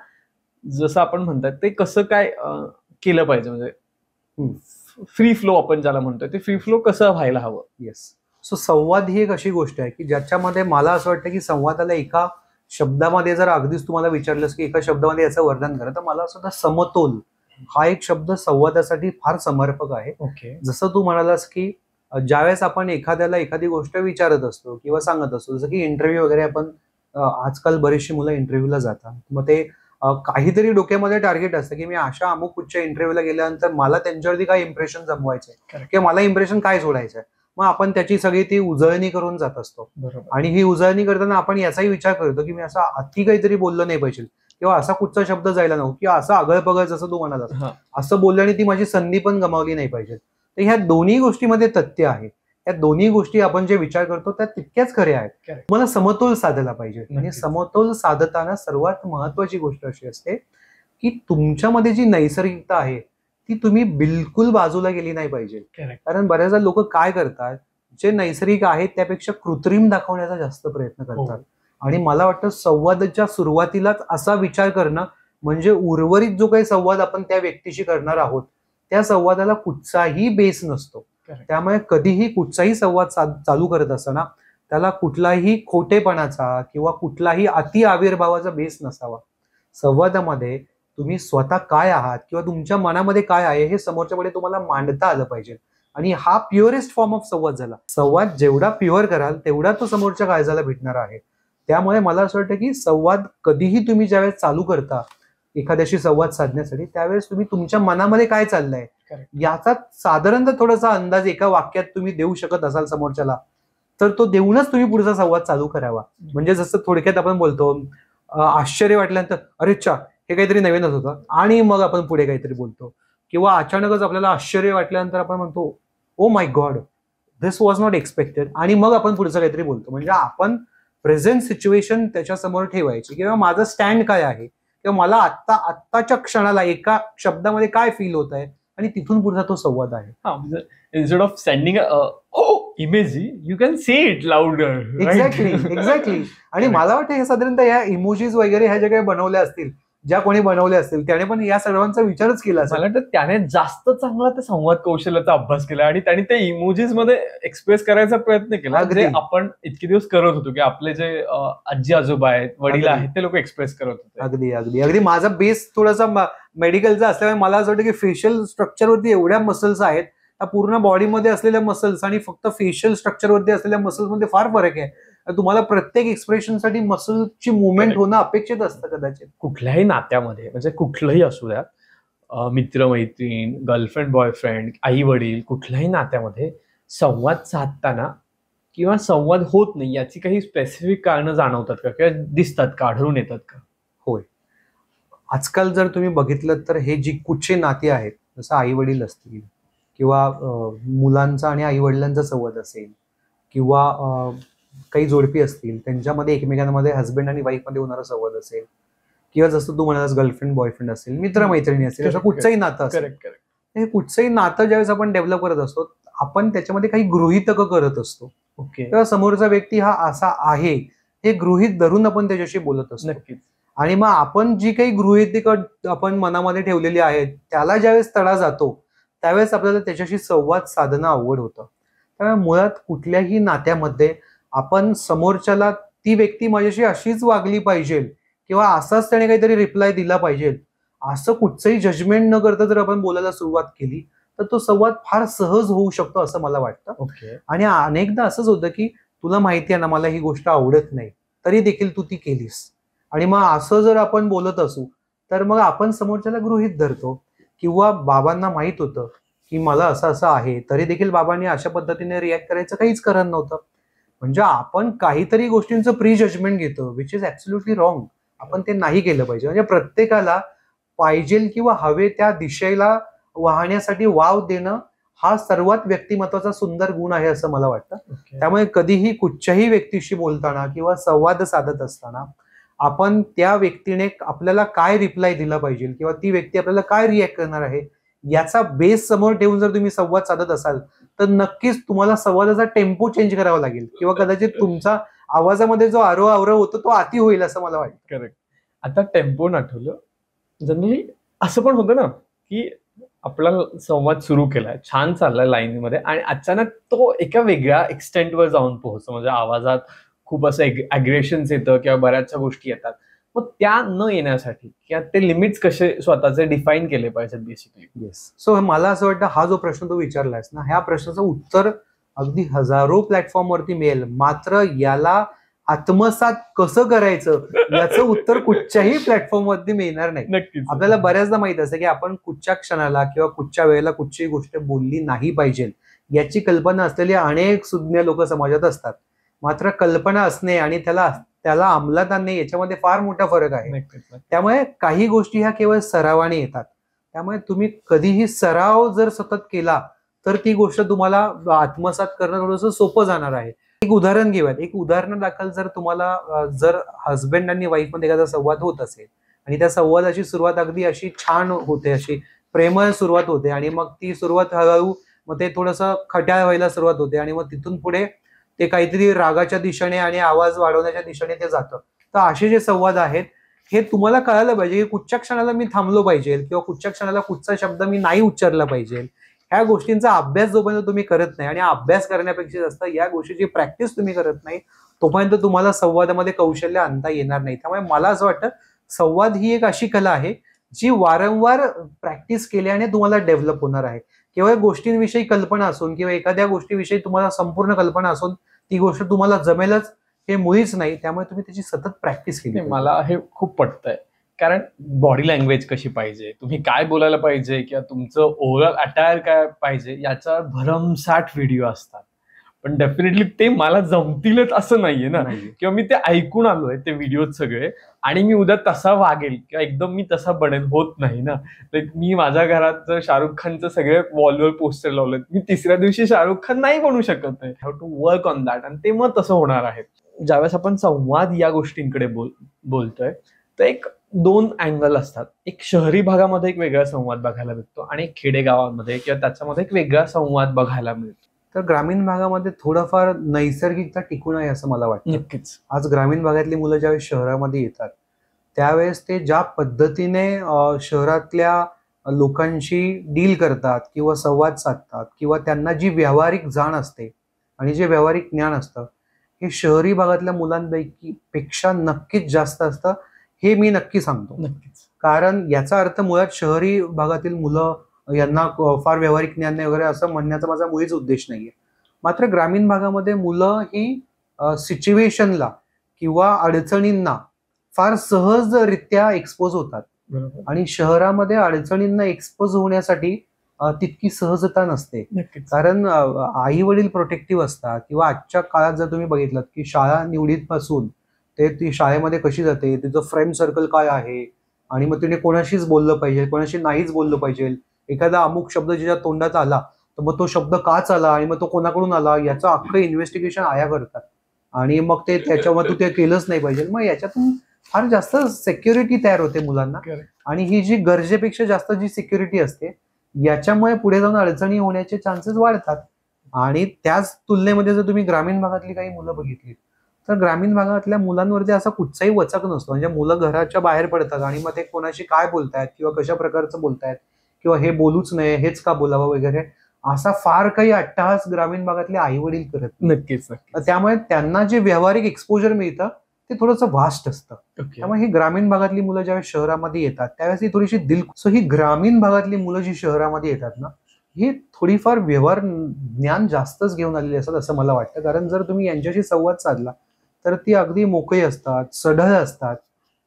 जसं आपण म्हणतात ते कसं काय केलं पाहिजे म्हणजे फ्री फ्लो आपण ज्याला म्हणतोय ते फ्री फ्लो कसं व्हायला हवं येस सो संवाद ही एक अशी गोष्ट आहे की ज्याच्यामध्ये मला असं वाटतं की संवादाला एका शब्दामध्ये जर अगदीच तुम्हाला विचारलंस की एका शब्दामध्ये याचं वर्णन करा तर मला असं समतोल हा एक शब्द संवादासाठी फार समर्पक आहे ओके जसं तू म्हणालास की ज्यावेळेस आपण एखाद्याला एखादी गोष्ट विचारत असतो किंवा सांगत असतो जसं की इंटरव्ह्यू वगैरे आपण आजकाल बरीचशी मुलं इंटरव्ह्यूला जातात मग ते काहीतरी डोक्यामध्ये टार्गेट असतं की मी अशा अमुक उच्च इंटरव्ह्यूला गेल्यानंतर मला त्यांच्यावरती काय इम्प्रेशन जमवायचंय किंवा मला इम्प्रेशन काय आहे मग आपण त्याची सगळी ती उजळणी करून जात असतो आणि ही उजळणी करताना आपण याचाही विचार करतो की मी असं अति काहीतरी बोललो नाही पाहिजे किंवा असा कुठचा शब्द जायला नको किंवा असा आगळपगळ जसं तू म्हणाला असं बोलल्याने ती माझी संधी पण गमावली नाही पाहिजे तर ह्या दोन्ही गोष्टीमध्ये तथ्य आहे या दोन्ही गोष्टी आपण जे विचार करतो त्या तितक्याच खऱ्या आहेत मला समतोल साधला पाहिजे आणि समतोल साधताना सर्वात महत्वाची गोष्ट अशी असते की तुमच्यामध्ये जी नैसर्गिकता आहे ती तुम्ही बिलकुल बाजूला गेली नाही पाहिजे कारण बऱ्याचदा लोक काय करतात जे नैसर्गिक आहेत त्यापेक्षा कृत्रिम दाखवण्याचा जास्त प्रयत्न हो. करतात आणि मला वाटतं संवादाच्या सुरुवातीलाच असा विचार करणं म्हणजे उर्वरित जो काही संवाद आपण त्या व्यक्तीशी करणार आहोत त्या संवादाला कुठचाही बेस नसतो त्यामुळे कधीही कुठचाही संवाद चालू करत असताना त्याला कुठलाही खोटेपणाचा किंवा कुठलाही अति आविर्भावाचा बेस नसावा संवादामध्ये तुम्ही स्वतः काय आहात किंवा तुमच्या मनामध्ये काय आहे हे समोरच्याकडे तुम्हाला मांडता आलं पाहिजे आणि हा प्युअरेस्ट फॉर्म ऑफ संवाद झाला संवाद जेवढा प्युअर कराल तेवढा तो समोरच्या काळजाला भेटणार आहे त्यामुळे मला असं वाटतं की संवाद कधीही तुम्ही ज्यावेळेस चालू करता एखाद्याशी संवाद साधण्यासाठी त्यावेळेस तुम्ही तुमच्या मनामध्ये काय चाललंय याचा साधारणतः थोडासा अंदाज एका वाक्यात तुम्ही देऊ शकत असाल समोरच्याला तर तो देऊनच तुम्ही पुढचा संवाद चालू करावा म्हणजे जसं थोडक्यात आपण बोलतो आश्चर्य वाटल्यानंतर अरे चा हे काहीतरी नवीनच होतं आणि मग आपण पुढे काहीतरी बोलतो किंवा अचानकच आपल्याला आश्चर्य वाटल्यानंतर आपण म्हणतो oh my God this was not expected आणि मग आपण पुढचं काहीतरी बोलतो म्हणजे आपण प्रेझेंट सिच्युएशन त्याच्यासमोर ठेवायची किंवा माझं स्टँड काय आहे किंवा मला आत्ता आत्ताच्या क्षणाला एका शब्दामध्ये काय फील होत आहे आणि तिथून पुढचा तो संवाद आहे instead of standing image you can see it loud exactly exactly आणि मला वाटतं हे साधारणतः या इमोजीज वगैरे ह्या ज्या काही बनवल्या असतील ज्या कोणी बनवले असतील त्याने पण या सर्वांचा विचारच केला मला तर त्याने जास्त चांगला ते संवाद कौशल्याचा अभ्यास केला आणि त्याने ते इमोजीस मध्ये एक्सप्रेस करायचा प्रयत्न केला जे आपण इतके दिवस करत होतो की आपले जे आजी आजोबा आहेत वडील आहेत ते लोक एक्सप्रेस करत होते अगदी अगदी अगदी माझा बेस थोडासा मेडिकलचा असल्यामुळे मला असं वाटतं की फेशियल स्ट्रक्चरवरती एवढ्या मसल्स आहेत पूर्ण बॉडीमध्ये असलेल्या मसल्स आणि फक्त फेशियल स्ट्रक्चरवरती असलेल्या मसल्समध्ये फार फरक आहे तुम्हाला प्रत्येक एक्सप्रेशनसाठी मसलची मुवमेंट होणं अपेक्षित असतं कदाचित कुठल्याही नात्यामध्ये म्हणजे कुठलंही असू द्या मित्रमैत्रीण गर्लफ्रेंड बॉयफ्रेंड आई वडील कुठल्याही नात्यामध्ये संवाद साधताना किंवा संवाद होत नाही याची काही स्पेसिफिक कारणं जाणवतात का किंवा दिसतात का आढळून येतात का होय आजकाल जर तुम्ही बघितलं तर हे जी कुठचे नाते आहेत जसं आई वडील असतील किंवा मुलांचा आणि आई वडिलांचा संवाद असेल किंवा काही जोडपी असतील त्यांच्यामध्ये एकमेकांमध्ये हस्बंड आणि मध्ये होणारा संवाद असेल किंवा जसं तू म्हणालास गर्लफ्रेंड बॉयफ्रेंड असेल मित्र मैत्रिणी असेल असं कुठचंही नातं असेल हे कुठचंही नातं ज्यावेळेस आपण डेव्हलप करत असतो आपण त्याच्यामध्ये काही गृहितक करत असतो ओके तेव्हा समोरचा व्यक्ती हा असा आहे हे गृहित धरून आपण त्याच्याशी बोलत असतो नक्कीच आणि मग आपण जी काही गृहितक आपण मनामध्ये ठेवलेली आहेत त्याला ज्यावेळेस तडा जातो त्यावेळेस आपल्याला त्याच्याशी संवाद साधणं अवघड होतं त्यामुळे मुळात कुठल्याही नात्यामध्ये आपण समोरच्याला ती व्यक्ती माझ्याशी अशीच वागली पाहिजे किंवा असाच त्याने काहीतरी रिप्लाय दिला पाहिजे असं कुठचंही जजमेंट न करता जर आपण बोलायला सुरुवात केली तर तो संवाद फार सहज होऊ शकतो असं मला वाटतं okay. आणि अनेकदा असंच होतं की तुला माहिती आहे ना मला ही गोष्ट आवडत नाही तरी देखील तू ती केलीस आणि मग असं जर आपण बोलत असू तर मग आपण समोरच्याला गृहित धरतो किंवा बाबांना माहीत होतं की मला असं असं आहे तरी देखील बाबांनी अशा पद्धतीने रिॲक्ट करायचं काहीच कारण नव्हतं म्हणजे आपण काहीतरी गोष्टींचं प्री जजमेंट घेतो विच इज ऍब्सोल्युटली रॉंग आपण ते नाही केलं पाहिजे म्हणजे प्रत्येकाला पाहिजे किंवा हवे त्या दिशेला वाहण्यासाठी वाव देणं हा सर्वात व्यक्तिमत्वाचा सुंदर गुण आहे असं मला वाटतं okay. त्यामुळे कधीही कुठच्याही व्यक्तीशी बोलताना किंवा संवाद साधत असताना आपण त्या व्यक्तीने आपल्याला काय रिप्लाय दिला पाहिजे किंवा ती व्यक्ती आपल्याला काय रिॲक्ट करणार आहे याचा बेस समोर ठेवून जर तुम्ही संवाद साधत असाल तर नक्कीच तुम्हाला संवादाचा टेम्पो चेंज करावा लागेल किंवा कदाचित तुमचा आवाजामध्ये जो आरोह आवरव होतो तो अति होईल असं मला वाटतं करेक्ट आता टेम्पो आठवलं जनरली असं पण होतं ना की आपला संवाद सुरू केलाय छान चाललाय लाईनमध्ये आणि अचानक तो एका वेगळ्या एक्सटेंटवर जाऊन पोहोचतो म्हणजे आवाजात खूप असं ॲग्रेशन्स येतं किंवा बऱ्याचशा गोष्टी येतात मग त्या न येण्यासाठी किंवा ते लिमिट्स कसे स्वतःचे डिफाईन केले पाहिजेत बेसिकली येस सो मला असं वाटतं हा जो प्रश्न तू विचारलायस ना ह्या प्रश्नाचं उत्तर अगदी हजारो प्लॅटफॉर्मवरती मिळेल मात्र याला आत्मसात कसं करायचं याचं उत्तर कुठच्याही प्लॅटफॉर्मवरती मिळणार नाही आपल्याला बऱ्याचदा माहित असतं की आपण कुठच्या क्षणाला किंवा कुठच्या वेळेला कुठचीही गोष्ट बोलली नाही पाहिजे याची कल्पना असलेली अनेक सुज्ञ लोक समाजात असतात मात्र कल्पना असणे आणि त्याला त्याला अंमलात आणणे याच्यामध्ये फार मोठा फरक आहे त्यामुळे काही गोष्टी ह्या केवळ सरावाने येतात त्यामुळे तुम्ही कधीही सराव जर सतत केला तर ती गोष्ट तुम्हाला आत्मसात करणं थोडंसं सोपं जाणार आहे एक उदाहरण घेऊयात एक उदाहरण दाखल जर तुम्हाला जर हस्बंड आणि मध्ये एखादा संवाद होत असेल आणि त्या संवादाची सुरुवात अगदी अशी छान होते अशी प्रेमळ सुरुवात होते आणि मग ती सुरुवात हळूहळू मग ते थोडस खट्याळ व्हायला सुरुवात होते आणि मग तिथून पुढे ते काहीतरी रागाच्या दिशेने आणि आवाज वाढवण्याच्या दिशेने ते जातं तर असे जे संवाद आहेत हे तुम्हाला कळायला पाहिजे की कुठच्या क्षणाला मी थांबलो पाहिजे किंवा कुठच्या क्षणाला कुठचा शब्द मी नाही उच्चारला पाहिजे ह्या गोष्टींचा अभ्यास जोपर्यंत तुम्ही करत नाही आणि अभ्यास करण्यापेक्षा जास्त या गोष्टीची प्रॅक्टिस तुम्ही करत नाही तोपर्यंत तुम्हाला संवादामध्ये कौशल्य आणता येणार नाही त्यामुळे मला असं वाटतं संवाद ही एक अशी कला आहे जी वारंवार प्रॅक्टिस केल्याने तुम्हाला डेव्हलप होणार आहे केवळ गोष्टींविषयी कल्पना असून किंवा एखाद्या गोष्टीविषयी तुम्हाला संपूर्ण कल्पना असून ती गोष्ट तुम्हाला जमेलच हे मुळीच नाही त्यामुळे तुम्ही त्याची सतत प्रॅक्टिस केली मला हे खूप पटतंय कारण बॉडी लँग्वेज कशी पाहिजे तुम्ही काय बोलायला पाहिजे किंवा तुमचं ओव्हरऑल अटायर काय पाहिजे याचा भरमसाठ व्हिडिओ असतात पण डेफिनेटली ते मला जमतीलच असं नाहीये ना किंवा मी ते ऐकून आलोय ते व्हिडिओ सगळे आणि मी उद्या तसा वागेल किंवा एकदम मी तसा बनेल होत नाही ना लाईक मी माझ्या घरात शाहरुख खानचं सगळे वॉलवर पोस्टर लावले मी तिसऱ्या दिवशी शाहरुख खान नाही बनू शकत नाही have to work on that आणि ते मग तसं होणार आहे ज्यावेळेस आपण संवाद या गोष्टींकडे बोल बोलतोय तर एक दोन अँगल असतात एक शहरी भागामध्ये एक वेगळा संवाद बघायला भेटतो आणि खेडेगावांमध्ये किंवा त्याच्यामध्ये एक वेगळा संवाद बघायला मिळतो तर ग्रामीण भागामध्ये थोडंफार नैसर्गिकता टिकून आहे असं मला वाटतं नक्कीच आज ग्रामीण भागातली मुलं ज्यावेळेस शहरामध्ये येतात त्यावेळेस ते ज्या पद्धतीने शहरातल्या लोकांशी डील करतात किंवा संवाद साधतात किंवा त्यांना जी व्यावहारिक जाण असते आणि जे व्यावहारिक ज्ञान असतं हे शहरी भागातल्या मुलांपैकी पेक्षा नक्कीच जास्त असतं हे मी नक्की सांगतो नक्कीच कारण याचा अर्थ मुळात शहरी भागातील मुलं यांना फार व्यावहारिक ज्ञान नाही वगैरे असं म्हणण्याचा माझा मुळीच उद्देश नाही मात्र ग्रामीण भागामध्ये मुलं ही सिच्युएशनला किंवा अडचणींना फार सहजरित्या एक्सपोज होतात आणि शहरामध्ये अडचणींना एक्सपोज होण्यासाठी तितकी सहजता नसते कारण आई वडील प्रोटेक्टिव्ह असतात किंवा आजच्या काळात जर तुम्ही बघितलं की शाळा पासून ते ती शाळेमध्ये कशी जाते तिचं फ्रेंड सर्कल काय आहे आणि मग तिने कोणाशीच बोललं पाहिजे कोणाशी नाहीच बोललं पाहिजे एखादा अमुक शब्द ज्याच्या तोंडात आला तर मग तो शब्द काच आला आणि मग तो कोणाकडून आला याचं अख्खं इन्व्हेस्टिगेशन आया करतात आणि मग ते त्याच्यामध्ये तू ते केलंच नाही पाहिजे मग याच्यातून फार जास्त सेक्युरिटी तयार होते मुलांना आणि ही जी गरजेपेक्षा जास्त जी सिक्युरिटी असते याच्यामुळे पुढे जाऊन अडचणी होण्याचे चान्सेस वाढतात आणि त्याच तुलनेमध्ये जर तुम्ही ग्रामीण भागातली काही मुलं बघितली तर ग्रामीण भागातल्या मुलांवरती असा कुठचाही वचक नसतो म्हणजे मुलं घराच्या बाहेर पडतात आणि मग ते कोणाशी काय बोलतायत किंवा कशा प्रकारचं बोलतायत किंवा हे बोलूच नये हेच का बोलावं वगैरे असा फार काही अट्टहास ग्रामीण भागातले आई वडील करत नक्कीच त्यामुळे त्यांना जे व्यावहारिक एक्सपोजर मिळतं ते थोडंसं वास्ट असतं त्यामुळे ही ग्रामीण भागातली मुलं ज्यावेळेस शहरामध्ये येतात त्यावेळेस ही थोडीशी दिल सो ही ग्रामीण भागातली मुलं जी शहरामध्ये येतात ना ही थोडीफार व्यवहार ज्ञान जास्तच घेऊन आलेली असतात असं मला वाटतं कारण जर तुम्ही यांच्याशी संवाद साधला तर ती अगदी मोकळी असतात सढळ असतात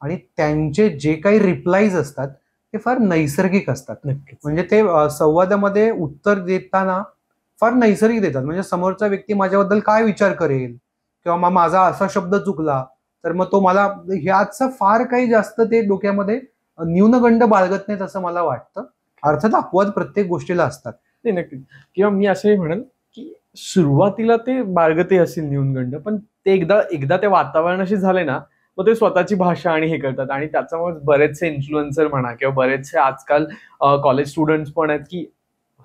आणि त्यांचे जे काही रिप्लाईज असतात ते फार नैसर्गिक असतात नक्कीच म्हणजे ते संवादामध्ये उत्तर देताना फार नैसर्गिक देतात म्हणजे समोरचा व्यक्ती माझ्याबद्दल काय विचार करेल किंवा मग माझा असा शब्द चुकला तर मग तो मला ह्याच फार काही जास्त ते डोक्यामध्ये न्यूनगंड बाळगत नाहीत असं मला वाटतं अर्थात अपवाद प्रत्येक गोष्टीला असतात ते किंवा मी असंही म्हणेन की सुरुवातीला ते बाळगते असेल न्यूनगंड पण ते एकदा एकदा ते वातावरणाशी झाले ना मग ते स्वतःची भाषा आणि हे करतात आणि त्याच्यामुळे बरेचसे इन्फ्लुएन्सर म्हणा किंवा बरेचसे आजकाल कॉलेज स्टुडंट्स पण आहेत की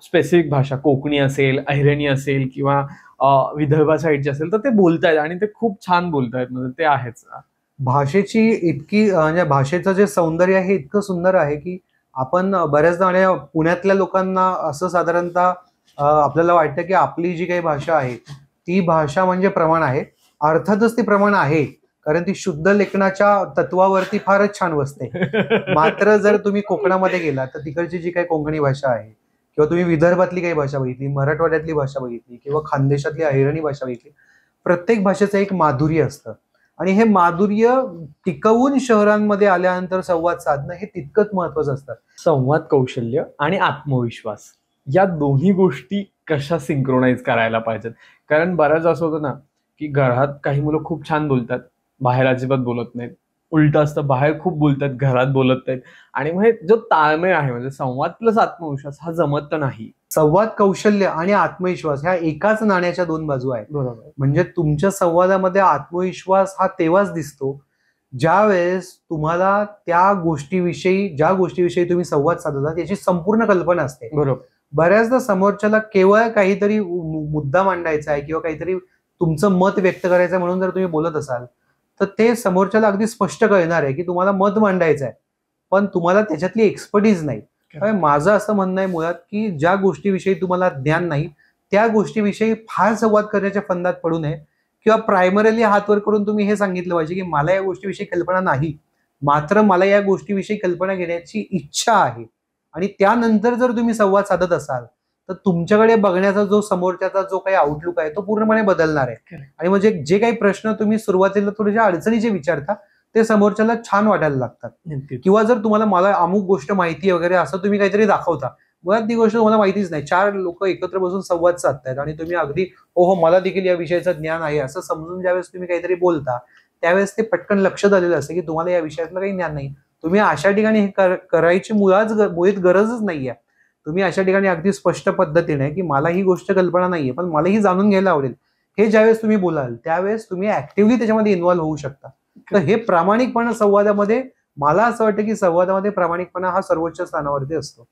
स्पेसिफिक भाषा कोकणी असेल अहिरणी असेल किंवा विदर्भा साईडची असेल तर ते बोलतायत आणि ते खूप छान बोलतायत म्हणजे ते आहेच भाषेची इतकी म्हणजे भाषेचं जे सौंदर्य आहे इतकं सुंदर आहे की आपण बऱ्याचदा आणि पुण्यातल्या लोकांना असं साधारणतः आपल्याला वाटतं की आपली जी काही भाषा आहे ती भाषा म्हणजे प्रमाण आहे अर्थातच ती प्रमाण आहे कारण ती शुद्ध लेखनाच्या तत्वावरती फारच छान बसते मात्र जर तुम्ही कोकणामध्ये गेला तर तिकडची जी काही कोकणी भाषा आहे किंवा तुम्ही विदर्भातली काही भाषा बघितली मराठवाड्यातली भाषा बघितली किंवा खानदेशातली अहिराणी भाषा बघितली प्रत्येक भाषेचं एक माधुर्य असतं आणि हे माधुर्य टिकवून शहरांमध्ये आल्यानंतर संवाद साधणं हे तितकंच महत्वाचं असतं संवाद कौशल्य आणि आत्मविश्वास या दोन्ही गोष्टी कशा सिंक्रोनाइज करायला पाहिजेत कारण बऱ्याच असं होतं ना की घरात काही मुलं खूप छान बोलतात बाहेर अजिबात बोलत नाहीत उलट असतं बाहेर खूप बोलतात घरात बोलत नाहीत आणि म्हणजे जो ताळमेळ आहे म्हणजे संवाद प्लस आत्मविश्वास हा जमत नाही संवाद कौशल्य आणि आत्मविश्वास ह्या एकाच नाण्याच्या दोन बाजू आहेत बरोबर म्हणजे तुमच्या संवादामध्ये आत्मविश्वास हा तेव्हाच दिसतो ज्या वेळेस तुम्हाला त्या गोष्टीविषयी ज्या गोष्टीविषयी तुम्ही संवाद साधता त्याची संपूर्ण कल्पना असते बरोबर बऱ्याचदा समोरच्याला केवळ काहीतरी मुद्दा मांडायचा आहे किंवा काहीतरी तुमचं मत व्यक्त करायचं म्हणून जर तुम्ही बोलत असाल तर ते समोरच्याला अगदी स्पष्ट कळणार आहे की तुम्हाला मत मांडायचं आहे पण तुम्हाला त्याच्यातली एक्सपर्टीज नाही माझं असं म्हणणं आहे मुळात की ज्या गोष्टीविषयी तुम्हाला ज्ञान नाही त्या गोष्टीविषयी फार संवाद करण्याच्या फंदात पडू नये किंवा प्रायमरली हातवर करून तुम्ही हे सांगितलं पाहिजे की मला या गोष्टीविषयी कल्पना नाही मात्र मला या गोष्टीविषयी कल्पना घेण्याची इच्छा आहे आणि त्यानंतर जर तुम्ही संवाद साधत असाल तर तुमच्याकडे बघण्याचा जो समोरच्याचा जो काही आउटलुक आहे तो पूर्णपणे बदलणार आहे आणि म्हणजे जे काही प्रश्न तुम्ही सुरुवातीला थोडेसे अडचणी जे विचारता ते समोरच्याला छान वाटायला लागतात किंवा जर तुम्हाला मला अमुक गोष्ट माहिती वगैरे असं तुम्ही काहीतरी दाखवता मुळात ती गोष्ट तुम्हाला माहितीच नाही चार लोक एकत्र बसून संवाद साधतायत आणि तुम्ही अगदी हो हो मला देखील या विषयाचं ज्ञान आहे असं समजून ज्यावेळेस तुम्ही काहीतरी बोलता त्यावेळेस ते पटकन लक्षात आलेलं असतं की तुम्हाला या विषयातलं काही ज्ञान नाही तुम्ही अशा ठिकाणी हे करायची मुळात मुळीत गरजच नाही आहे तुम्ही अशा ठिकाणी अगदी स्पष्ट पद्धतीने की मला ही गोष्ट कल्पना नाहीये पण मला ही जाणून घ्यायला आवडेल हे ज्यावेळेस तुम्ही बोलाल त्यावेळेस तुम्ही ऍक्टिव्हली त्याच्यामध्ये इन्व्हॉल्व्ह होऊ शकता तर हे प्रामाणिकपणा संवादामध्ये मला असं वाटतं की संवादामध्ये प्रामाणिकपणा हा सर्वोच्च स्थानावरती असतो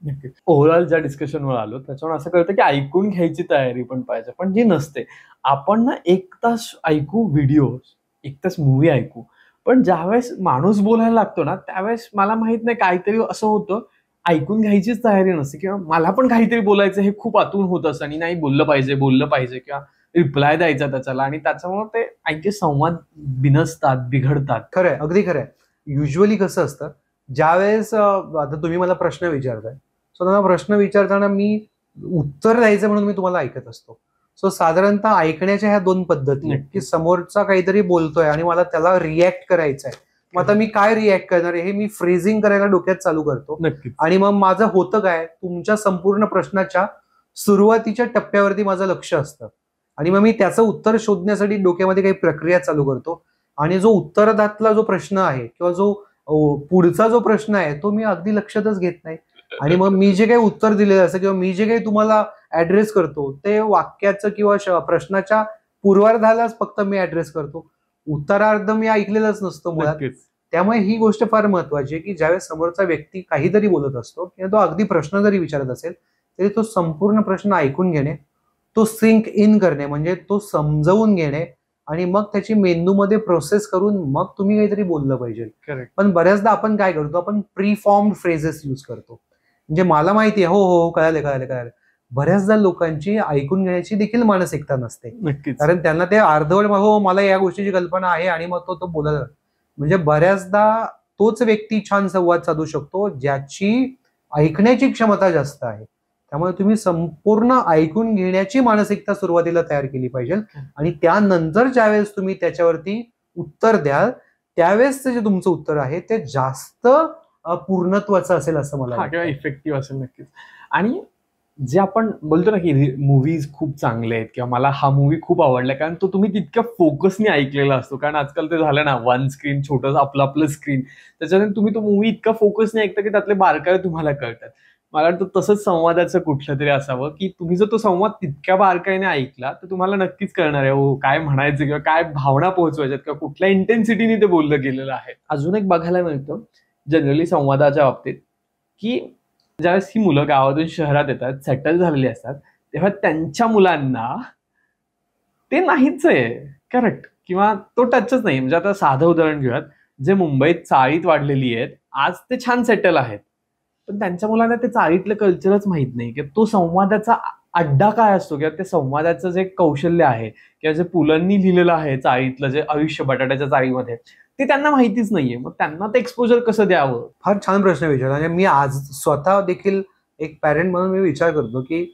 ओव्हरऑल ज्या डिस्कशनवर आलो त्याच्यावर असं कळतं की ऐकून घ्यायची तयारी पण पाहिजे पण जी नसते आपण ना एक तास ऐकू व्हिडिओ एक तास मूवी ऐकू पण ज्यावेळेस माणूस बोलायला लागतो ना त्यावेळेस मला माहित नाही काहीतरी असं होतं ऐकून घ्यायचीच तयारी नसते किंवा मला पण काहीतरी बोलायचं हे खूप आतून होत असतं आणि नाही बोललं पाहिजे बोललं पाहिजे किंवा रिप्लाय द्यायचा त्याच्याला आणि त्याच्यामुळे ते ऐके संवाद बिनसतात बिघडतात खरंय अगदी खरंय युजली कसं असतं ज्यावेळेस आता तुम्ही मला प्रश्न विचारताय सो त्यांना प्रश्न विचारताना मी उत्तर द्यायचं म्हणून मी तुम्हाला ऐकत असतो सो साधारणतः ऐकण्याच्या ह्या दोन पद्धती की समोरचा काहीतरी बोलतोय आणि मला त्याला रिॲक्ट करायचं आहे मग आता मी काय रिॲक्ट करणार हे मी फ्रेझिंग करायला डोक्यात चालू करतो आणि मग माझं होतं काय तुमच्या संपूर्ण प्रश्नाच्या सुरुवातीच्या टप्प्यावरती माझं लक्ष असतं आणि मग मी त्याचं उत्तर शोधण्यासाठी डोक्यामध्ये काही प्रक्रिया चालू करतो आणि जो उत्तरदातला जो प्रश्न आहे किंवा जो पुढचा जो प्रश्न आहे तो मी अगदी लक्षातच घेत नाही आणि मग मी जे काही उत्तर दिलेलं असतं किंवा मी जे काही तुम्हाला ऍड्रेस करतो ते वाक्याचं किंवा प्रश्नाच्या पूर्वार्धालाच फक्त मी ऍड्रेस करतो उत्तरार्ध मी ऐकलेलंच नसतं मुळात त्यामुळे ही गोष्ट फार महत्वाची आहे की ज्यावेळेस समोरचा व्यक्ती काहीतरी बोलत असतो किंवा तो अगदी प्रश्न जरी विचारत असेल तरी तो संपूर्ण प्रश्न ऐकून घेणे तो सिंक इन करणे म्हणजे तो समजवून घेणे आणि मग त्याची मेंदूमध्ये प्रोसेस करून मग तुम्ही काहीतरी बोललं पाहिजे पण बऱ्याचदा आपण काय करतो आपण प्री फॉर्म फ्रेजेस यूज करतो म्हणजे मला माहिती आहे हो हो कळाले हो, कळाले कळाले बऱ्याचदा लोकांची ऐकून घेण्याची देखील मानसिकता नसते कारण त्यांना ते अर्धवट हो मला या गोष्टीची कल्पना आहे आणि मग तो तो बोलायला म्हणजे बऱ्याचदा तोच व्यक्ती छान संवाद साधू शकतो ज्याची ऐकण्याची क्षमता जास्त आहे त्यामुळे तुम्ही संपूर्ण ऐकून घेण्याची मानसिकता सुरुवातीला तयार केली पाहिजे आणि त्यानंतर ज्यावेळेस तुम्ही त्याच्यावरती उत्तर द्याल त्यावेळेस जे तुमचं उत्तर आहे ते जास्त पूर्णत्वाचं असेल असं मला इफेक्टिव्ह असेल नक्कीच आणि जे आपण बोलतो ना की मूवीज खूप चांगले आहेत किंवा मला हा मूवी खूप आवडला कारण तो तुम्ही तितक्या फोकसने ऐकलेला असतो कारण आजकाल ते झालं ना वन स्क्रीन छोटं आपलं आपलं स्क्रीन त्याच्याने तुम्ही तो मूवी इतका फोकसने ऐकता की त्यातले बारकावे तुम्हाला कळतात मला वाटतं तसंच संवादाचं कुठलं तरी असावं की तुम्ही जर तो संवाद तितक्या बारकाईने ऐकला तर तुम्हाला नक्कीच कळणार आहे हो काय म्हणायचं किंवा काय भावना पोहोचवायच्यात किंवा कुठल्या इंटेन्सिटीने ते बोललं गेलेलं आहे अजून एक बघायला मिळतं जनरली संवादाच्या बाबतीत की ज्यावेळेस ही मुलं गावातून शहरात येतात सेटल झालेली असतात तेव्हा त्यांच्या मुलांना ते नाहीच आहे करेक्ट किंवा तो टचच नाही म्हणजे आता साधं उदाहरण घेऊयात जे मुंबईत चाळीत वाढलेली आहेत आज ते छान सेटल आहेत पण त्यांच्या मुलांना ते चाळीतलं कल्चरच माहीत नाही की तो संवादाचा अड्डा काय असतो किंवा ते संवादाचं जे कौशल्य आहे किंवा जे पुलांनी लिहिलेलं आहे चाळीतलं जे आयुष्य बटाट्याच्या चाळीमध्ये ते त्यांना माहितीच नाहीये मग त्यांना ते एक्सपोजर कसं द्यावं फार छान प्रश्न विचारला म्हणजे मी आज स्वतः देखील एक पॅरेंट म्हणून मी विचार करतो की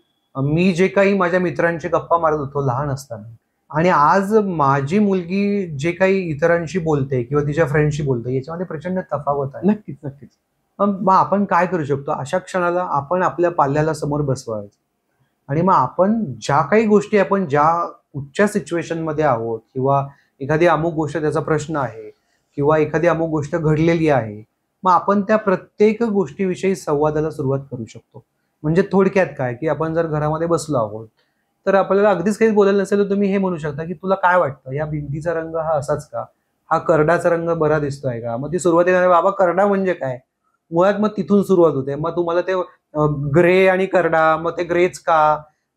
मी जे काही माझ्या मित्रांचे गप्पा मारत होतो लहान असताना आणि आज माझी मुलगी जे काही इतरांशी बोलते किंवा तिच्या फ्रेंडशी बोलते याच्यामध्ये प्रचंड तफावत आहे नक्कीच नक्कीच मग आपण काय करू शकतो अशा क्षणाला आपण आपल्या पाल्याला समोर बसवायचं आणि मग आपण ज्या काही गोष्टी आपण ज्या सिच्युएशन मध्ये आहोत किंवा एखादी अमुक गोष्ट त्याचा प्रश्न आहे किंवा एखादी अमुक गोष्ट घडलेली आहे मग आपण त्या प्रत्येक गोष्टीविषयी संवादाला सुरुवात करू शकतो म्हणजे थोडक्यात काय की आपण जर घरामध्ये बसलो आहोत तर आपल्याला अगदीच काही बोलायला नसेल तर तुम्ही हे म्हणू शकता की तुला काय वाटतं या भिंतीचा रंग हा असाच का हा करडाचा रंग बरा दिसतोय का मग ती सुरुवातीला बाबा करडा म्हणजे काय मुळात मग तिथून सुरुवात होते मग तुम्हाला ते ग्रे आणि करडा मग ते ग्रेच का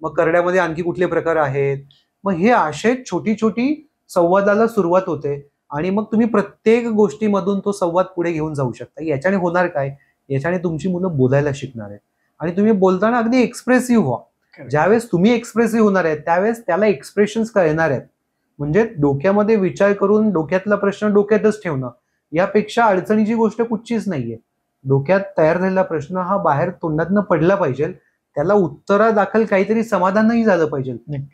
मग करड्यामध्ये आणखी कुठले प्रकार आहेत मग हे असे छोटी छोटी संवादाला सुरुवात होते आणि मग तुम्ही प्रत्येक गोष्टीमधून तो संवाद पुढे घेऊन जाऊ शकता याच्याने होणार काय याच्याने तुमची मुलं बोलायला शिकणार आहेत आणि तुम्ही बोलताना अगदी एक्सप्रेसिव्ह व्हा ज्यावेळेस तुम्ही एक्सप्रेसिव्ह होणार आहेत त्यावेळेस त्याला एक्सप्रेशन्स येणार आहेत म्हणजे डोक्यामध्ये विचार करून डोक्यातला प्रश्न डोक्यातच ठेवणं यापेक्षा अडचणीची गोष्ट कुठचीच नाहीये डोक्यात तयार झालेला प्रश्न हा बाहेर तोंडातनं पडला पाहिजे त्याला उत्तरादाखल काहीतरी समाधानही झालं पाहिजे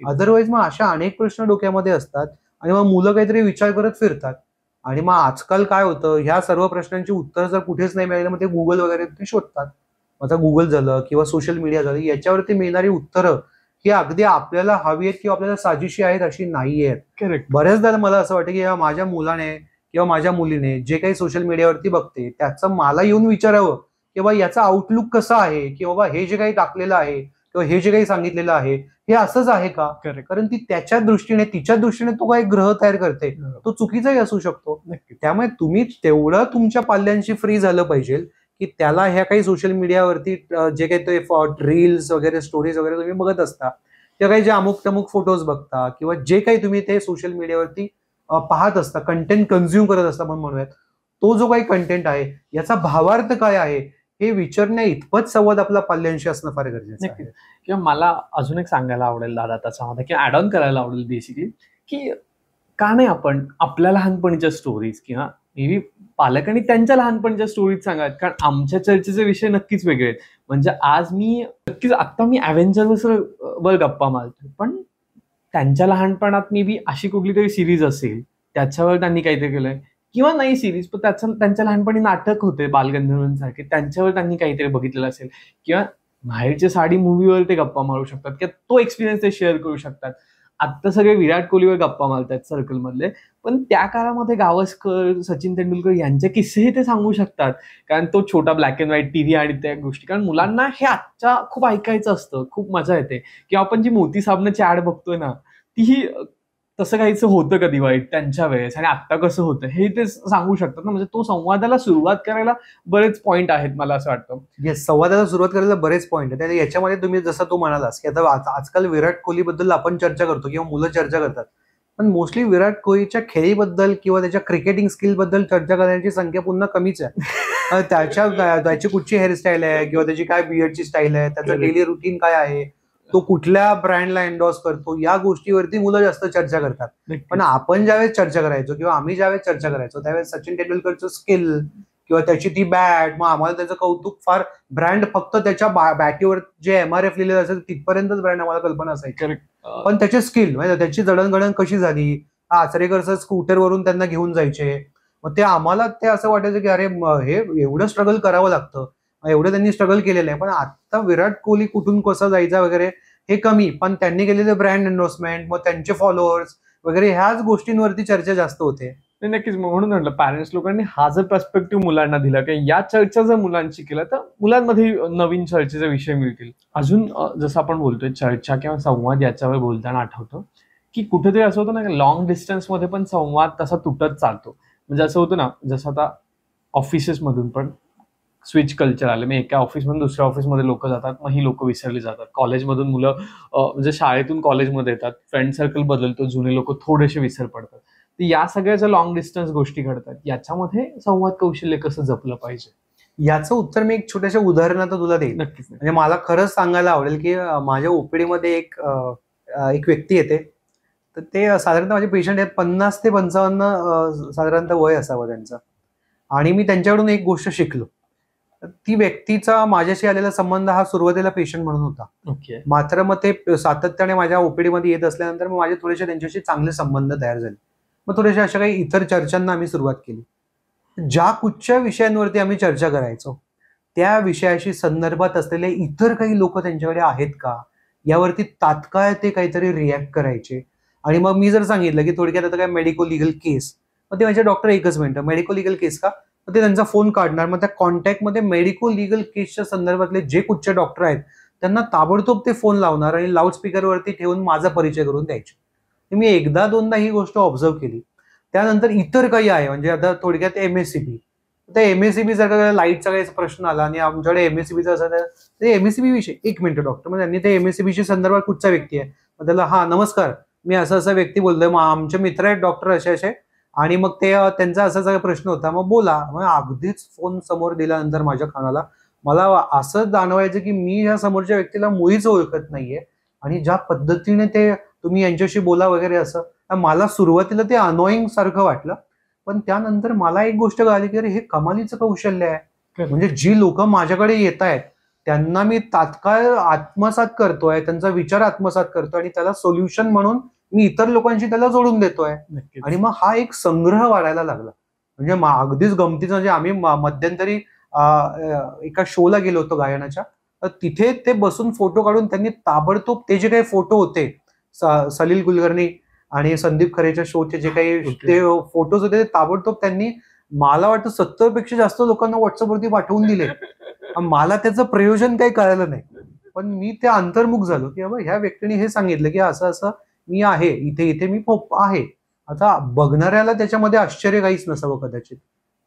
अदरवाईज मग अशा अनेक प्रश्न डोक्यामध्ये असतात आणि मग मुलं काहीतरी विचार करत फिरतात आणि मग आजकाल काय होतं ह्या सर्व प्रश्नांची उत्तरं जर कुठेच नाही मिळाली मग ते गुगल वगैरे ते शोधतात आता गुगल झालं किंवा सोशल मीडिया झालं याच्यावरती मिळणारी उत्तरं ही अगदी आपल्याला हवी आहेत किंवा आपल्याला साजिशी आहेत अशी नाही आहेत बऱ्याचदा मला असं वाटतं की माझ्या मुलाने किंवा माझ्या मुलीने जे काही सोशल मीडियावरती बघते त्याचं मला येऊन विचारावं किंवा याचा आउटलुक कसा आहे की बाबा हे जे काही टाकलेलं आहे किंवा हे जे काही सांगितलेलं आहे हे असंच आहे का कारण ती त्याच्या दृष्टीने तिच्या दृष्टीने तो काही ग्रह तयार करते तो चुकीचाही असू शकतो त्यामुळे तुम्ही तेवढं तुमच्या पाल्यांशी फ्री झालं पाहिजे की त्याला ह्या काही सोशल मीडियावरती जे काही ते रील्स वगैरे स्टोरीज वगैरे तुम्ही बघत असता किंवा काही जे अमुक तमुक फोटोज बघता किंवा जे काही तुम्ही ते सोशल मीडियावरती पाहत असता कंटेंट कन्झ्युम करत असता आपण म्हणूयात तो जो काही कंटेंट आहे याचा भावार्थ काय आहे हे विचारण्या इतपत संवाद आपला पाल्यांशी असणं फार गरजेचं आहे किंवा मला अजून एक सांगायला आवडेल दादा मध्ये किंवा ऍड ऑन करायला आवडेल बेसिकली की का नाही आपण आपल्या लहानपणीच्या स्टोरीज किंवा पालक आणि त्यांच्या लहानपणीच्या स्टोरीज सांगात कारण आमच्या चर्चेचे विषय नक्कीच वेगळे आहेत म्हणजे आज मी नक्कीच आता मी अव्हेंजर वर गप्पा मारतो पण त्यांच्या लहानपणात मी बी अशी कुठली तरी सिरीज असेल त्याच्यावर त्यांनी काहीतरी केलंय किंवा नाही सिरीज पण त्याचं त्यांच्या लहानपणी नाटक होते बालगंधर्वांसारखे त्यांच्यावर त्यांनी काहीतरी बघितलेलं असेल किंवा माहेरच्या साडी मूवीवर ते गप्पा मारू शकतात किंवा तो एक्सपिरियन्स ते शेअर करू शकतात आत्ता सगळे विराट कोहलीवर गप्पा मारतात सर्कलमधले पण त्या काळामध्ये गावस्कर सचिन तेंडुलकर यांचे किस्सेही ते सांगू शकतात कारण तो छोटा black and white T V आणि त्या गोष्टी कारण मुलांना हे आजच्या खूप ऐकायचं असतं खूप मजा येते किंवा आपण जी मोती साबणाची ॲड बघतोय ना तीही तसं काहीचं होतं कधी वाईट त्यांच्या वेळेस आणि आत्ता कसं होतं हे ते सांगू शकतात ना म्हणजे तो संवादाला सुरुवात करायला बरेच पॉईंट आहेत मला असं वाटतं येस संवादाला सुरुवात करायला बरेच पॉईंट आहेत याच्यामध्ये तुम्ही जसं तो म्हणालास की आता आजकाल विराट कोहलीबद्दल आपण चर्चा करतो किंवा मुलं चर्चा करतात पण मोस्टली विराट कोहलीच्या खेळीबद्दल किंवा त्याच्या क्रिकेटिंग स्किलबद्दल चर्चा करण्याची संख्या पुन्हा कमीच आहे त्याच्या त्याची कुठची हेअरस्टाईल आहे किंवा त्याची काय बियर्डची स्टाईल आहे त्याचं डेली रुटीन काय आहे तो कुठल्या ब्रँडला एन्डॉर्स करतो या गोष्टीवरती मुलं जास्त चर्चा करतात पण आपण ज्यावेळेस चर्चा करायचो किंवा आम्ही ज्यावेळेस चर्चा करायचो त्यावेळेस सचिन तेंडुलकरचं स्किल किंवा त्याची ती बॅट मग आम्हाला त्याचं कौतुक फार ब्रँड फक्त त्याच्या बॅटीवर जे एमआरएफ लिहिलेलं असेल तिथपर्यंतच ब्रँड आम्हाला कल्पना असायची पण त्याचे स्किल म्हणजे त्याची जडणघडण कशी झाली आचरेकर सर स्कूटरवरून त्यांना घेऊन जायचे मग ते आम्हाला ते असं वाटायचं की अरे हे एवढं स्ट्रगल करावं लागतं एवढं त्यांनी स्ट्रगल केलेलं आहे पण आता विराट कोहली कुठून कसं जायचा वगैरे हे कमी पण त्यांनी केलेले ब्रँड एन्डोर्समेंट मग त्यांचे फॉलोअर्स वगैरे ह्याच गोष्टींवरती चर्चा जास्त होते नक्कीच म्हणून म्हटलं पॅरेंट्स लोकांनी हा जर पर्स्पेक्टिव्ह मुलांना दिला की या चर्चा जर मुलांची केला तर मुलांमध्ये नवीन चर्चेचे विषय मिळतील अजून जसं आपण बोलतोय चर्चा किंवा संवाद याच्यावर बोलताना आठवतो की कुठेतरी असं होतं ना लॉंग डिस्टन्समध्ये पण संवाद तसा तुटत चालतो म्हणजे असं होतं ना जसं आता ऑफिसेसमधून पण स्विच कल्चर आले मी एका ऑफिसमधून दुसऱ्या ऑफिसमध्ये लोक जातात मग ही लोक विसरली जातात कॉलेजमधून मुलं म्हणजे शाळेतून कॉलेजमध्ये येतात फ्रेंड सर्कल बदलतो जुने लोक थोडेसे विसर पडतात या सगळ्याच्या लॉंग डिस्टन्स गोष्टी घडतात याच्यामध्ये संवाद कौशल्य कसं जपलं पाहिजे याचं उत्तर मी एक छोट्याशा उदाहरणात तुला देईन नक्कीच म्हणजे मला खरंच सांगायला आवडेल की माझ्या ओपीडीमध्ये एक एक व्यक्ती येते तर ते साधारणतः माझे पेशंट आहेत पन्नास ते पंचावन्न साधारणतः वय असावं त्यांचं आणि मी त्यांच्याकडून एक गोष्ट शिकलो ती व्यक्तीचा माझ्याशी आलेला संबंध हा सुरुवातीला पेशंट म्हणून होता मात्र मग ते सातत्याने माझ्या ओपीडीमध्ये येत असल्यानंतर मग माझे थोडेसे त्यांच्याशी चांगले संबंध तयार झाले मग थोड्याशा अशा काही इतर चर्चांना आम्ही सुरुवात केली ज्या कुठच्या विषयांवरती आम्ही चर्चा करायचो त्या विषयाशी संदर्भात असलेले इतर काही लोक त्यांच्याकडे आहेत का यावरती तात्काळ ते काहीतरी रिॲक्ट करायचे आणि मग मी जर सांगितलं की थोडक्यात आता काय मेडिको लिगल केस मग ते माझ्या डॉक्टर एकच मिनटं मेडिको लिगल केस का मग ते त्यांचा फोन काढणार मग त्या कॉन्टॅक्टमध्ये मेडिको लिगल केसच्या संदर्भातले जे कुठचे डॉक्टर आहेत त्यांना ताबडतोब ते फोन लावणार आणि लाऊडस्पीकरवरती ठेवून माझा परिचय करून द्यायचे मी एकदा दोनदा ही गोष्ट ऑब्झर्व केली त्यानंतर इतर काही आहे म्हणजे आता थोडक्यात एम एस सी बी तर एम एस सी जर का लाईटचा काही प्रश्न आला आणि आमच्याकडे एम एस सी बीचा तर ते एम एस सी बी विषय एक मिनिट डॉक्टर म्हणजे त्यांनी ते एम एस सी संदर्भात कुठचा व्यक्ती आहे मग त्याला हा नमस्कार मी असं असा व्यक्ती बोलतोय मग आमचे मित्र आहेत डॉक्टर असे असे आणि मग ते त्यांचा असा काही प्रश्न होता मग बोला मग अगदीच फोन समोर दिल्यानंतर माझ्या कानाला मला असं जाणवायचं की मी ह्या समोरच्या व्यक्तीला मुळीच ओळखत नाहीये आणि ज्या पद्धतीने ते तुम्ही यांच्याशी बोला वगैरे असं मला सुरुवातीला ते अनोईंग सारखं वाटलं पण त्यानंतर मला एक गोष्ट कळाली की अरे हे कमालीचं कौशल्य आहे म्हणजे जी लोक माझ्याकडे येत आहेत त्यांना मी तात्काळ आत्मसात करतोय त्यांचा विचार आत्मसात करतोय आणि त्याला सोल्युशन म्हणून मी इतर लोकांशी त्याला जोडून देतोय आणि मग हा एक संग्रह वाढायला लागला म्हणजे अगदीच गमतीचं म्हणजे आम्ही मध्यंतरी एका शोला गेलो होतो गायनाच्या तर तिथे ते बसून फोटो काढून त्यांनी ताबडतोब ते जे काही फोटो होते सा सलील कुलकर्णी आणि संदीप खरेच्या शोचे जे काही ते फोटोज होते ते ताबडतोब त्यांनी मला वाटतं सत्तर पेक्षा जास्त लोकांना व्हॉट्सअपवरती पाठवून दिले मला त्याचं प्रयोजन काही कळायला नाही पण मी त्या अंतर्मुख झालो की अब ह्या व्यक्तीने हे सांगितलं की असं असं मी आहे इथे इथे मी आहे आता बघणाऱ्याला त्याच्यामध्ये आश्चर्य काहीच नसावं कदाचित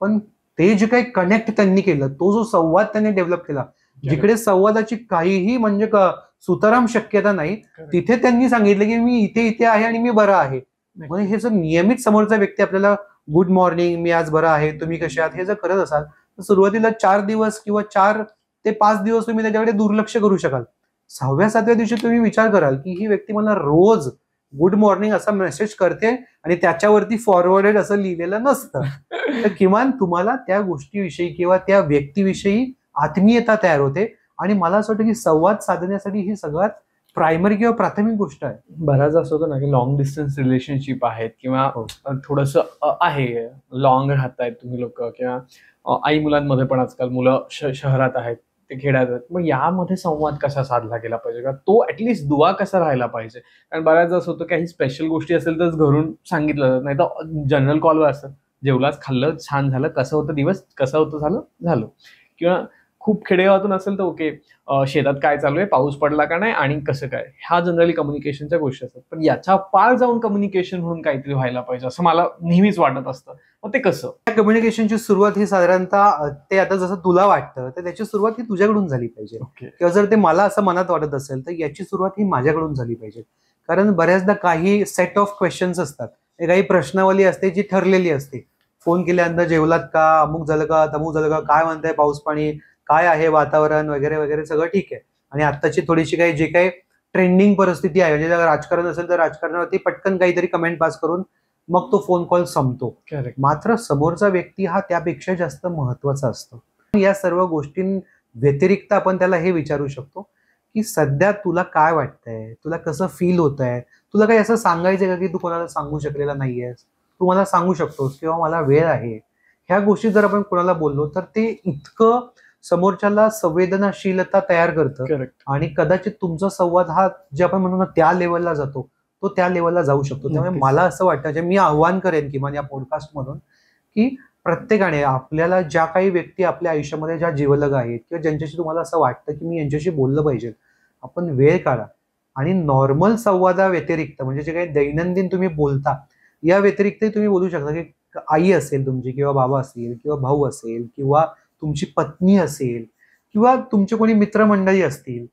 पण ते जे काही कनेक्ट त्यांनी केलं तो जो संवाद त्यांनी डेव्हलप केला जिकडे संवादाची काहीही म्हणजे का सुताराम शक्यता नाही तिथे त्यांनी सांगितलं की मी इथे इथे आहे आणि मी बरा आहे म्हणजे हे जर नियमित समोरचा व्यक्ती आपल्याला गुड मॉर्निंग मी आज बरा आहे तुम्ही कसे आहात हे जर करत असाल तर सुरुवातीला चार दिवस किंवा चार ते पाच दिवस तुम्ही त्याच्याकडे दुर्लक्ष करू शकाल सहाव्या सातव्या दिवशी तुम्ही विचार कराल की ही व्यक्ती मला रोज गुड मॉर्निंग असा मेसेज करते आणि त्याच्यावरती फॉरवर्डेड असं लिहिलेलं नसतं तर किमान तुम्हाला त्या गोष्टीविषयी किंवा त्या व्यक्तीविषयी आत्मीयता तयार होते आणि मला असं वाटतं की संवाद साधण्यासाठी ही सगळ्यात प्रायमरी किंवा प्राथमिक गोष्ट आहे बराच असं होतं ना की लॉंग डिस्टन्स रिलेशनशिप आहेत किंवा हो. थोडस आहे लॉंग राहतायत तुम्ही लोक किंवा आई मुलांमध्ये पण आजकाल मुलं शहरात आहेत ते खेड्यात आहेत मग यामध्ये संवाद कसा साधला गेला पाहिजे का तो ऍटलिस्ट दुवा कसा राहायला पाहिजे कारण बऱ्याचदा असं होतं काही स्पेशल गोष्टी असेल तर घरून सांगितलं जात नाही तर जनरल कॉलवर असतात जेवलाच खाल्लं छान झालं कसं होतं दिवस कसं होतं झालं झालं किंवा खूप खेडेगावातून असेल तर ओके शेतात काय चालू आहे पाऊस पडला का नाही आणि कसं काय ह्या जनरली कम्युनिकेशनच्या गोष्टी असतात पण याच्या पार जाऊन कम्युनिकेशन म्हणून काहीतरी व्हायला पाहिजे असं मला नेहमीच वाटत असतं मग ते कसं कम्युनिकेशनची सुरुवात ही साधारणतः ते आता जसं तुला वाटतं तर त्याची सुरुवात ही तुझ्याकडून झाली पाहिजे किंवा जर ते मला असं मनात वाटत असेल तर याची सुरुवात ही माझ्याकडून झाली पाहिजे कारण बऱ्याचदा काही सेट ऑफ क्वेश्चन्स असतात म्हणजे काही प्रश्नावली असते जी ठरलेली असते फोन केल्यानंतर जेवलात का अमुक झालं का तमुक झालं का काय म्हणताय पाऊस पाणी काय आहे वातावरण वगैरे वगैरे सगळं ठीक आहे आणि आत्ताची थोडीशी काही जे काही ट्रेंडिंग परिस्थिती आहे म्हणजे जर राजकारण असेल तर राजकारणावरती पटकन काहीतरी कमेंट पास करून मग तो फोन कॉल संपतो मात्र समोरचा व्यक्ती हा त्यापेक्षा जास्त महत्वाचा असतो या सर्व गोष्टीं व्यतिरिक्त आपण त्याला हे विचारू शकतो की सध्या तुला काय वाटतंय तुला कसं फील होत आहे तुला काही असं सांगायचं का की तू कोणाला सांगू शकलेला नाहीयेस तू मला सांगू शकतोस किंवा मला वेळ आहे ह्या गोष्टी जर आपण कोणाला बोललो तर ते इतकं समोरच्याला संवेदनाशीलता तयार करतं आणि कदाचित तुमचा संवाद हा जे आपण म्हणू ना त्या लेवलला जातो तो त्या लेवलला जाऊ शकतो त्यामुळे मला असं वाटतं जे मी आव्हान करेन किमान या पॉडकास्टमधून की प्रत्येकाने आपल्याला ज्या काही व्यक्ती आपल्या आयुष्यामध्ये ज्या जीवलग आहेत किंवा ज्यांच्याशी तुम्हाला असं वाटतं की मी यांच्याशी बोललं पाहिजे आपण वेळ काढा आणि नॉर्मल संवादा व्यतिरिक्त म्हणजे जे काही दैनंदिन तुम्ही बोलता या व्यतिरिक्तही तुम्ही बोलू शकता की आई असेल तुमची किंवा बाबा असेल किंवा भाऊ असेल किंवा तुमची पत्नी असेल किंवा तुमचे कोणी मित्रमंडळी असतील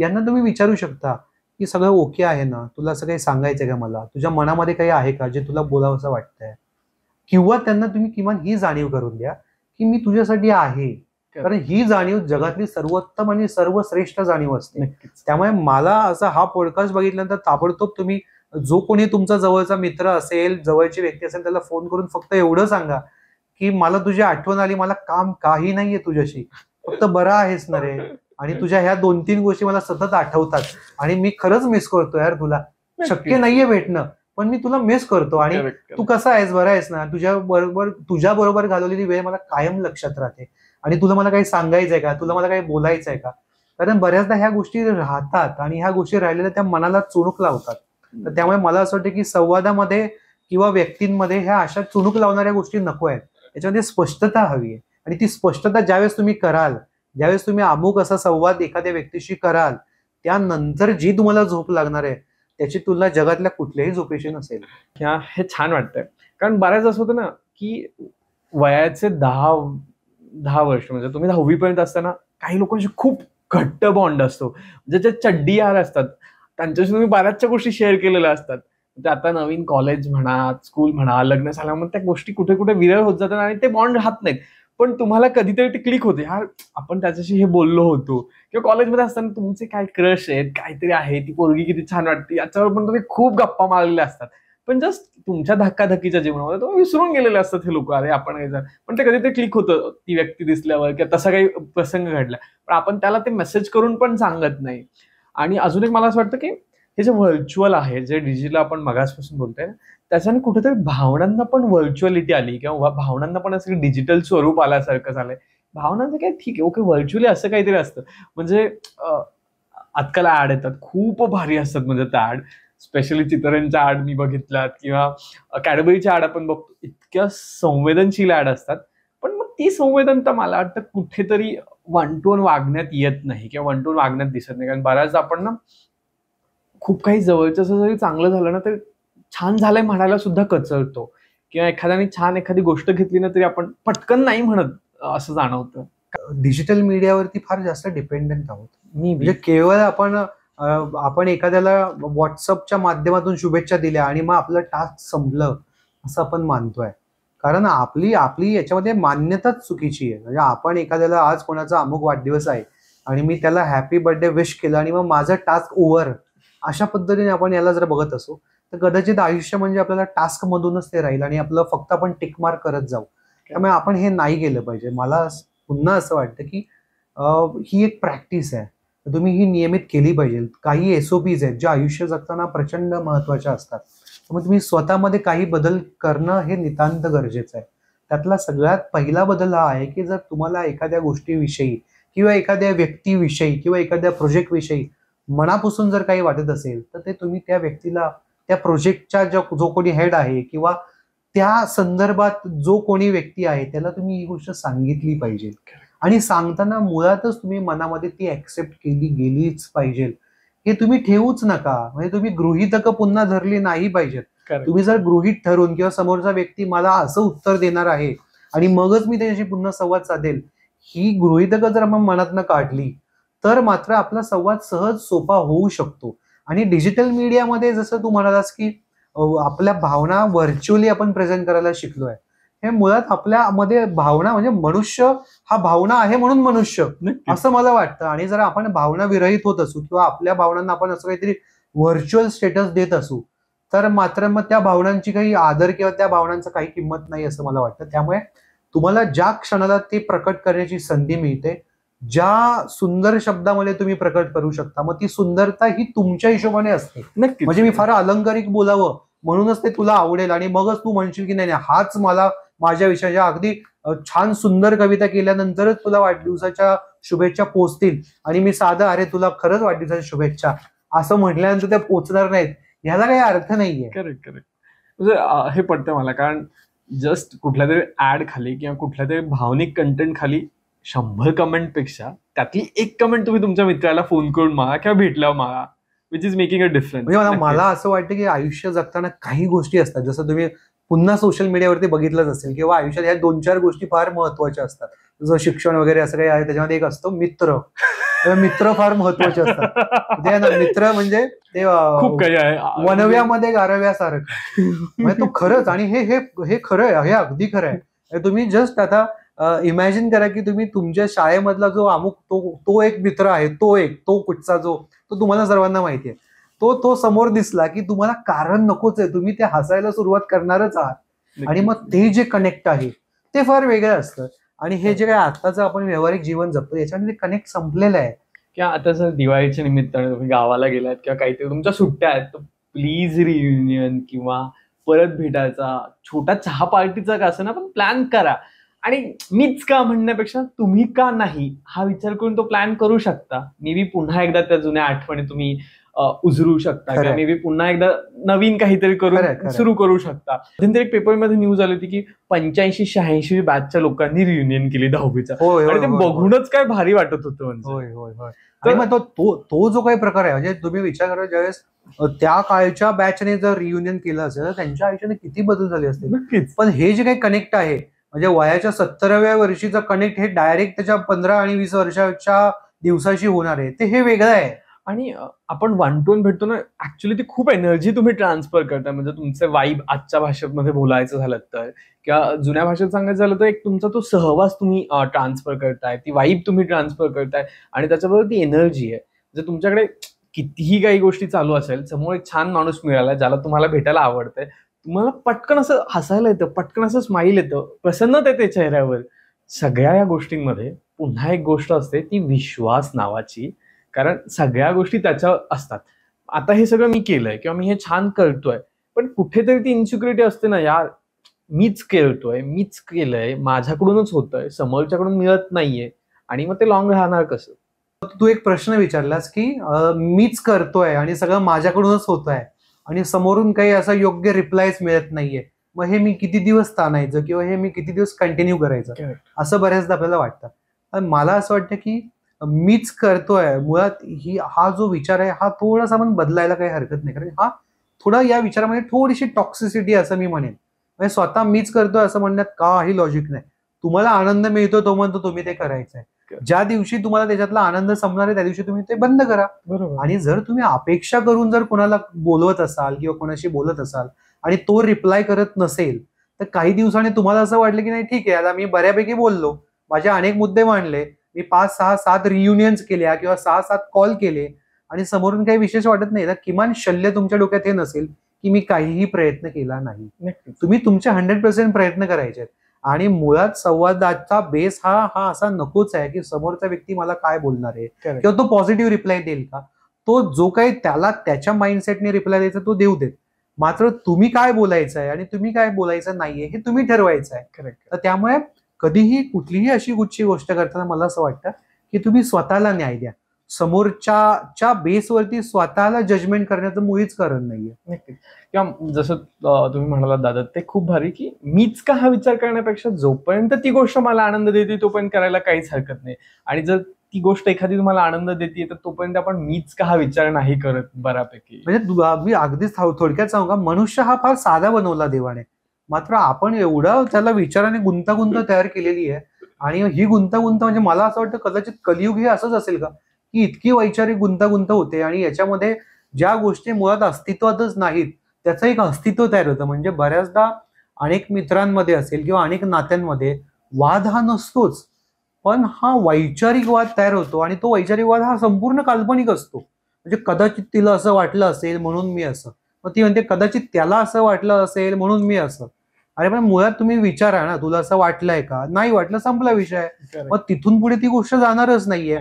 यांना तुम्ही विचारू शकता की सगळं ओके आहे ना तुला असं काही सांगायचं का मला तुझ्या मनामध्ये काही आहे का जे तुला असं वाटतंय किंवा त्यांना तुम्ही किमान ही जाणीव करून द्या की मी तुझ्यासाठी आहे कारण ही जाणीव जगातली सर्वोत्तम आणि सर्वश्रेष्ठ जाणीव असते त्यामुळे मला असा हा पॉडकास्ट बघितल्यानंतर ताबडतोब तुम्ही जो कोणी तुमचा जवळचा मित्र असेल जवळची व्यक्ती असेल त्याला फोन करून फक्त एवढं सांगा की मला तुझी आठवण आली मला काम काही नाहीये तुझ्याशी फक्त बरा आहेस ना रे आणि तुझ्या ह्या दोन तीन गोष्टी मला सतत आठवतात आणि मी खरंच मिस करतो यार तुला शक्य नाहीये भेटणं पण मी तुला मिस करतो आणि तू कसा आहेस बरा आहेस ना तुझ्या बरोबर तुझ्या बरोबर घालवलेली वेळ मला कायम लक्षात राहते आणि तुला मला काही सांगायचंय का तुला मला काही बोलायचंय का कारण बऱ्याचदा ह्या गोष्टी राहतात आणि ह्या गोष्टी राहिलेल्या त्या मनाला चुणूक लावतात तर त्यामुळे मला असं वाटतं की संवादामध्ये किंवा व्यक्तींमध्ये ह्या अशा चुणूक लावणाऱ्या गोष्टी नको आहेत याच्यामध्ये स्पष्टता हवी आहे आणि ती स्पष्टता ज्यावेळेस तुम्ही कराल ज्यावेळेस तुम्ही अमुक असा संवाद एखाद्या व्यक्तीशी कराल त्यानंतर जी तुम्हाला झोप लागणार आहे त्याची तुलना जगातल्या कुठल्याही झोपेशी नसेल ह्या हे छान वाटतंय कारण बऱ्याच असं होतं ना की वयाचे दहा दहा वर्ष म्हणजे तुम्ही दहावीपर्यंत असताना काही लोकांशी खूप घट्ट बॉन्ड असतो म्हणजे जे चड्डीहार असतात त्यांच्याशी तुम्ही बऱ्याचशा गोष्टी शेअर केलेल्या असतात म्हणजे आता नवीन कॉलेज म्हणा स्कूल म्हणा लग्न झाल्यामुळे त्या गोष्टी कुठे कुठे विरळ होत जातात आणि ते बॉन्ड राहत नाहीत पण तुम्हाला कधीतरी ते क्लिक होते हा आपण त्याच्याशी हे बोललो होतो किंवा कॉलेजमध्ये असताना तुमचे काय क्रश आहेत काहीतरी आहे ती पोरगी किती छान वाटते याच्यावर पण तुम्ही खूप गप्पा मारलेल्या असतात पण जस्ट तुमच्या धक्काधक्कीच्या जीवनामध्ये तुम्ही विसरून गेलेले असतात हे लोक अरे आपण जर पण ते कधीतरी क्लिक होतं ती व्यक्ती दिसल्यावर किंवा तसा काही प्रसंग घडला पण आपण त्याला ते मेसेज करून पण सांगत नाही आणि अजून एक मला असं वाटतं की हे जे व्हर्च्युअल आहे जे डिजिटल आपण मगासपासून बोलतोय ना त्याच्याने कुठेतरी भावनांना पण व्हर्च्युअलिटी आली किंवा भावनांना पण असं डिजिटल स्वरूप आल्यासारखं झालंय भावनांचं काय ठीक आहे ओके व्हर्च्युअली असं काहीतरी असतं म्हणजे आजकाल ॲड येतात खूप भारी असतात म्हणजे त्या ॲड स्पेशली चितरेंच्या ॲड मी बघितल्यात किंवा कॅडबरीच्या ॲड आपण बघतो इतक्या संवेदनशील ॲड असतात पण मग ती संवेदनता मला वाटतं कुठेतरी वन टू वन वागण्यात येत नाही किंवा वन टू वन वागण्यात दिसत नाही कारण बऱ्याचदा आपण ना खूप काही जवळचं असं जरी चांगलं झालं ना तर छान झालंय म्हणायला सुद्धा कचरतो किंवा एखाद्याने छान एखादी गोष्ट घेतली ना तरी आपण पटकन नाही म्हणत असं जाणवतं डिजिटल मीडियावरती फार जास्त डिपेंडंट आहोत मी म्हणजे केवळ आपण आपण एखाद्याला व्हॉट्सअपच्या माध्यमातून शुभेच्छा दिल्या आणि मग आपलं टास्क संपलं असं आपण मानतोय कारण आपली आपली याच्यामध्ये मान्यताच चुकीची आहे म्हणजे आपण एखाद्याला आज कोणाचा अमुक वाढदिवस आहे आणि मी त्याला हॅपी बर्थडे विश केलं आणि मग माझं टास्क ओव्हर अशा पद्धतीने आपण याला जर बघत असू तर कदाचित आयुष्य म्हणजे आपल्याला टास्क मधूनच ते राहील आणि आपलं फक्त आपण टिकमार करत जाऊ त्यामुळे आपण हे नाही केलं पाहिजे मला पुन्हा असं वाटतं की ही एक प्रॅक्टिस आहे तुम्ही ही नियमित केली पाहिजे काही एसओपीज आहेत जे आयुष्य जगताना प्रचंड महत्वाच्या असतात त्यामुळे तुम्ही स्वतःमध्ये काही बदल करणं हे नितांत गरजेचं आहे त्यातला सगळ्यात पहिला बदल हा आहे की जर तुम्हाला एखाद्या गोष्टीविषयी किंवा एखाद्या व्यक्तीविषयी किंवा एखाद्या प्रोजेक्टविषयी मनापासून जर काही वाटत असेल तर ते तुम्ही त्या व्यक्तीला त्या प्रोजेक्टच्या जो कोणी हेड आहे किंवा त्या संदर्भात जो कोणी व्यक्ती आहे त्याला तुम्ही ही गोष्ट सांगितली पाहिजे आणि सांगताना मुळातच तुम्ही मनामध्ये ती ऍक्सेप्ट केली गेलीच पाहिजे हे तुम्ही ठेवूच नका म्हणजे तुम्ही गृहितक पुन्हा धरली नाही पाहिजेत तुम्ही जर गृहित ठरून किंवा समोरचा व्यक्ती मला असं उत्तर देणार आहे आणि मगच मी त्याच्याशी पुन्हा संवाद साधेल ही गृहितक जर आपण मनातनं काढली तर मात्र आपला संवाद सहज सोपा होऊ शकतो आणि डिजिटल मीडियामध्ये जसं तू म्हणालास की आपल्या भावना व्हर्च्युअली आपण प्रेझेंट करायला शिकलो आहे हे मुळात मध्ये भावना म्हणजे मनुष्य हा भावना आहे म्हणून मनुष्य असं मला वाटतं आणि जर आपण भावना विरहित होत असू किंवा आपल्या भावनांना आपण असं काहीतरी व्हर्च्युअल स्टेटस देत असू तर मात्र मग त्या भावनांची काही आदर किंवा त्या भावनांचं काही किंमत नाही असं मला वाटतं त्यामुळे तुम्हाला ज्या क्षणाला ते प्रकट करण्याची संधी मिळते ज्या सुंदर शब्दामध्ये तुम्ही प्रकट करू शकता मग ती सुंदरता ही तुमच्या हिशोबाने असते नक्की म्हणजे मी फार अलंकारिक बोलावं म्हणूनच ते तुला आवडेल आणि मगच तू म्हणशील की नाही हाच मला माझ्या विषयाच्या अगदी छान सुंदर कविता केल्यानंतरच तुला वाढदिवसाच्या शुभेच्छा पोचतील आणि मी साधं अरे तुला खरंच वाढदिवसाच्या शुभेच्छा असं म्हटल्यानंतर त्या पोचणार नाहीत ह्याला काही अर्थ नाहीये करेक्ट करेक्ट म्हणजे हे पडतं मला कारण जस्ट कुठल्या तरी ऍड खाली किंवा कुठल्या तरी भावनिक कंटेंट खाली शंभर कमेंटपेक्षा त्यातली एक कमेंट तुम्ही तुमच्या मित्राला फोन करून मागा किंवा भेटल्यावर मागा which is making a difference म्हणजे मला असं वाटतं की आयुष्य जगताना काही गोष्टी असतात जसं तुम्ही पुन्हा सोशल मीडियावरती बघितलंच असेल किंवा आयुष्यात ह्या दोन चार गोष्टी फार महत्वाच्या असतात जसं शिक्षण वगैरे असं काही आहे त्याच्यामध्ये एक असतो मित्र मित्र फार महत्वाचे असतात म्हणजे मित्र म्हणजे ते खूप काही आहे वनव्यामध्ये गारव्यासारखं म्हणजे तू खरंच आणि हे हे खरं आहे हे अगदी खरं आहे म्हणजे तुम्ही जस्ट आता इमॅजिन करा की तुम्ही तुमच्या शाळेमधला जो अमुक तो तो एक मित्र आहे तो एक तो कुठचा जो तो तुम्हाला सर्वांना माहिती आहे तो तो समोर दिसला की तुम्हाला कारण नकोच आहे तुम्ही ते हसायला सुरुवात करणारच आहात आणि मग ते जे कनेक्ट आहे ते फार वेगळं असतं आणि हे जे काय आताचं आपण व्यावहारिक जीवन जगतो याच्यामध्ये कनेक्ट संपलेलं आहे किंवा आता जर दिवाळीच्या निमित्ताने तुम्ही गावाला गेलात किंवा काहीतरी तुमच्या सुट्ट्या आहेत तर प्लीज रियुनियन किंवा परत भेटायचा छोटा चहा पार्टीचा का असं ना पण प्लॅन करा आणि मीच का म्हणण्यापेक्षा तुम्ही का नाही हा विचार करून तो प्लॅन करू शकता मे बी पुन्हा एकदा त्या जुन्या आठवणी तुम्ही उजरू शकता किंवा मे बी पुन्हा एकदा नवीन काहीतरी करू सुरू करू शकता नंतर एक पेपरमध्ये न्यूज आली होती की पंच्याऐंशी शहाऐंशी बॅचच्या लोकांनी रियुनियन केली दहावीचा आणि ते बघूनच काय भारी वाटत होतं म्हणजे तर मग तो तो जो काही प्रकार आहे म्हणजे तुम्ही विचार करा ज्यावेळेस त्या काळच्या बॅचने जर रियुनियन केलं असेल तर त्यांच्या आयुष्याने किती बदल झाले असतील पण हे जे काही कनेक्ट आहे म्हणजे वयाच्या सत्तराव्या वर्षीचं कनेक्ट हे डायरेक्ट त्याच्या पंधरा आणि वीस वर्षाच्या दिवसाशी होणार आहे ते हे वेगळं आहे आणि आपण वन टू वन भेटतो ना ऍक्च्युली ती खूप एनर्जी तुम्ही ट्रान्सफर करता म्हणजे तुमचे वाईब आजच्या भाषेत मध्ये बोलायचं झालं तर किंवा जुन्या भाषेत सांगायचं झालं तर एक तुमचा तो सहवास तुम्ही ट्रान्सफर करताय ती वाईब तुम्ही ट्रान्सफर करताय आणि त्याच्याबरोबर ती एनर्जी आहे जर म्हणजे तुमच्याकडे कितीही काही गोष्टी चालू असेल समोर एक छान माणूस मिळाला ज्याला तुम्हाला भेटायला आवडतंय मला पटकन असं हसायला येतं पटकन असं स्माईल येतं प्रसन्नता येते चेहऱ्यावर सगळ्या या गोष्टींमध्ये पुन्हा एक गोष्ट असते ती विश्वास नावाची कारण सगळ्या गोष्टी त्याच्या असतात आता हे सगळं मी केलंय किंवा मी हे छान करतोय पण कुठेतरी ती इन्सिक्युरिटी असते ना यार मीच केळतोय मीच केलंय माझ्याकडूनच होतंय समोरच्याकडून मिळत नाहीये आणि मग ते लॉंग राहणार कसं तू एक प्रश्न विचारलास की मीच करतोय आणि सगळं माझ्याकडूनच होत आहे आणि समोरून काही असा योग्य रिप्लायच मिळत नाहीये मग हे मी किती दिवस ताणायचं किंवा हे मी किती दिवस कंटिन्यू करायचं असं बऱ्याचदा आपल्याला वाटतं पण मला असं वाटतं की मीच करतोय मुळात ही हा जो विचार आहे हा थोडासा पण बदलायला काही हरकत नाही कारण हा थोडा या विचारामध्ये थोडीशी टॉक्सिसिटी असं मी म्हणेन म्हणजे स्वतः मीच करतोय असं म्हणण्यात काही लॉजिक नाही तुम्हाला आनंद मिळतो तो म्हणतो तुम्ही ते करायचं आहे ज्या दिवशी तुम्हाला त्याच्यातला आनंद संपणार आहे त्या दिवशी तुम्ही ते बंद करा आणि जर तुम्ही अपेक्षा करून जर कोणाला बोलवत असाल किंवा कोणाशी बोलत असाल आणि तो रिप्लाय करत नसेल तर काही दिवसांनी तुम्हाला असं वाटलं की नाही ठीक आहे आता मी बऱ्यापैकी बोललो माझे अनेक मुद्दे मांडले मी पाच सहा सात रियुनियन्स केल्या किंवा सहा सात कॉल केले आणि समोरून काही विशेष वाटत नाही तर किमान शल्य तुमच्या डोक्यात हे नसेल की मी काहीही प्रयत्न केला नाही तुम्ही तुमचे हंड्रेड पर्सेंट प्रयत्न करायचे आहेत आणि मुळात संवादाचा बेस हा हा असा नकोच आहे की समोरचा व्यक्ती मला काय बोलणार आहे किंवा तो पॉझिटिव्ह रिप्लाय देईल का तो जो काही त्याला त्याच्या माइंडसेटने रिप्लाय द्यायचा तो देऊ देत मात्र तुम्ही काय बोलायचं आहे आणि तुम्ही काय बोलायचं नाहीये हे तुम्ही ठरवायचं आहे करेक्ट तर त्यामुळे कधीही कुठलीही अशी गुच्छी गोष्ट करताना मला असं वाटतं की तुम्ही स्वतःला न्याय द्या समोरच्या बेसवरती स्वतःला जजमेंट करण्याचं मुळीच कारण नाहीये किंवा जसं तुम्ही म्हणाला दादा ते खूप भारी की मीच का हा विचार करण्यापेक्षा जोपर्यंत ती गोष्ट मला आनंद देते तोपर्यंत करायला काहीच हरकत नाही आणि जर ती गोष्ट एखादी तुम्हाला आनंद देते तर तोपर्यंत आपण मीच का हा विचार नाही करत बऱ्यापैकी म्हणजे मी अगदीच थोडक्यात सांगू का मनुष्य हा फार साधा बनवला देवाने मात्र आपण एवढा त्याला विचाराने गुंतागुंत तयार केलेली आहे आणि ही गुंतागुंत म्हणजे मला असं वाटतं कदाचित कलियुग हे असंच असेल का की इतकी वैचारिक गुंतागुंत होते आणि याच्यामध्ये ज्या गोष्टी मुळात अस्तित्वातच नाहीत त्याचं एक अस्तित्व तयार होतं म्हणजे बऱ्याचदा अनेक मित्रांमध्ये असेल किंवा अनेक नात्यांमध्ये वाद हा नसतोच पण हा वैचारिक वाद तयार होतो आणि तो वैचारिक वाद हा संपूर्ण काल्पनिक असतो म्हणजे कदाचित तिला असं वाटलं असेल म्हणून मी असं मग ती म्हणते कदाचित त्याला असं वाटलं असेल म्हणून मी असं अरे पण मुळात तुम्ही विचारा ना तुला असं वाटलंय का नाही वाटलं संपला विषय मग तिथून पुढे ती गोष्ट जाणारच नाहीये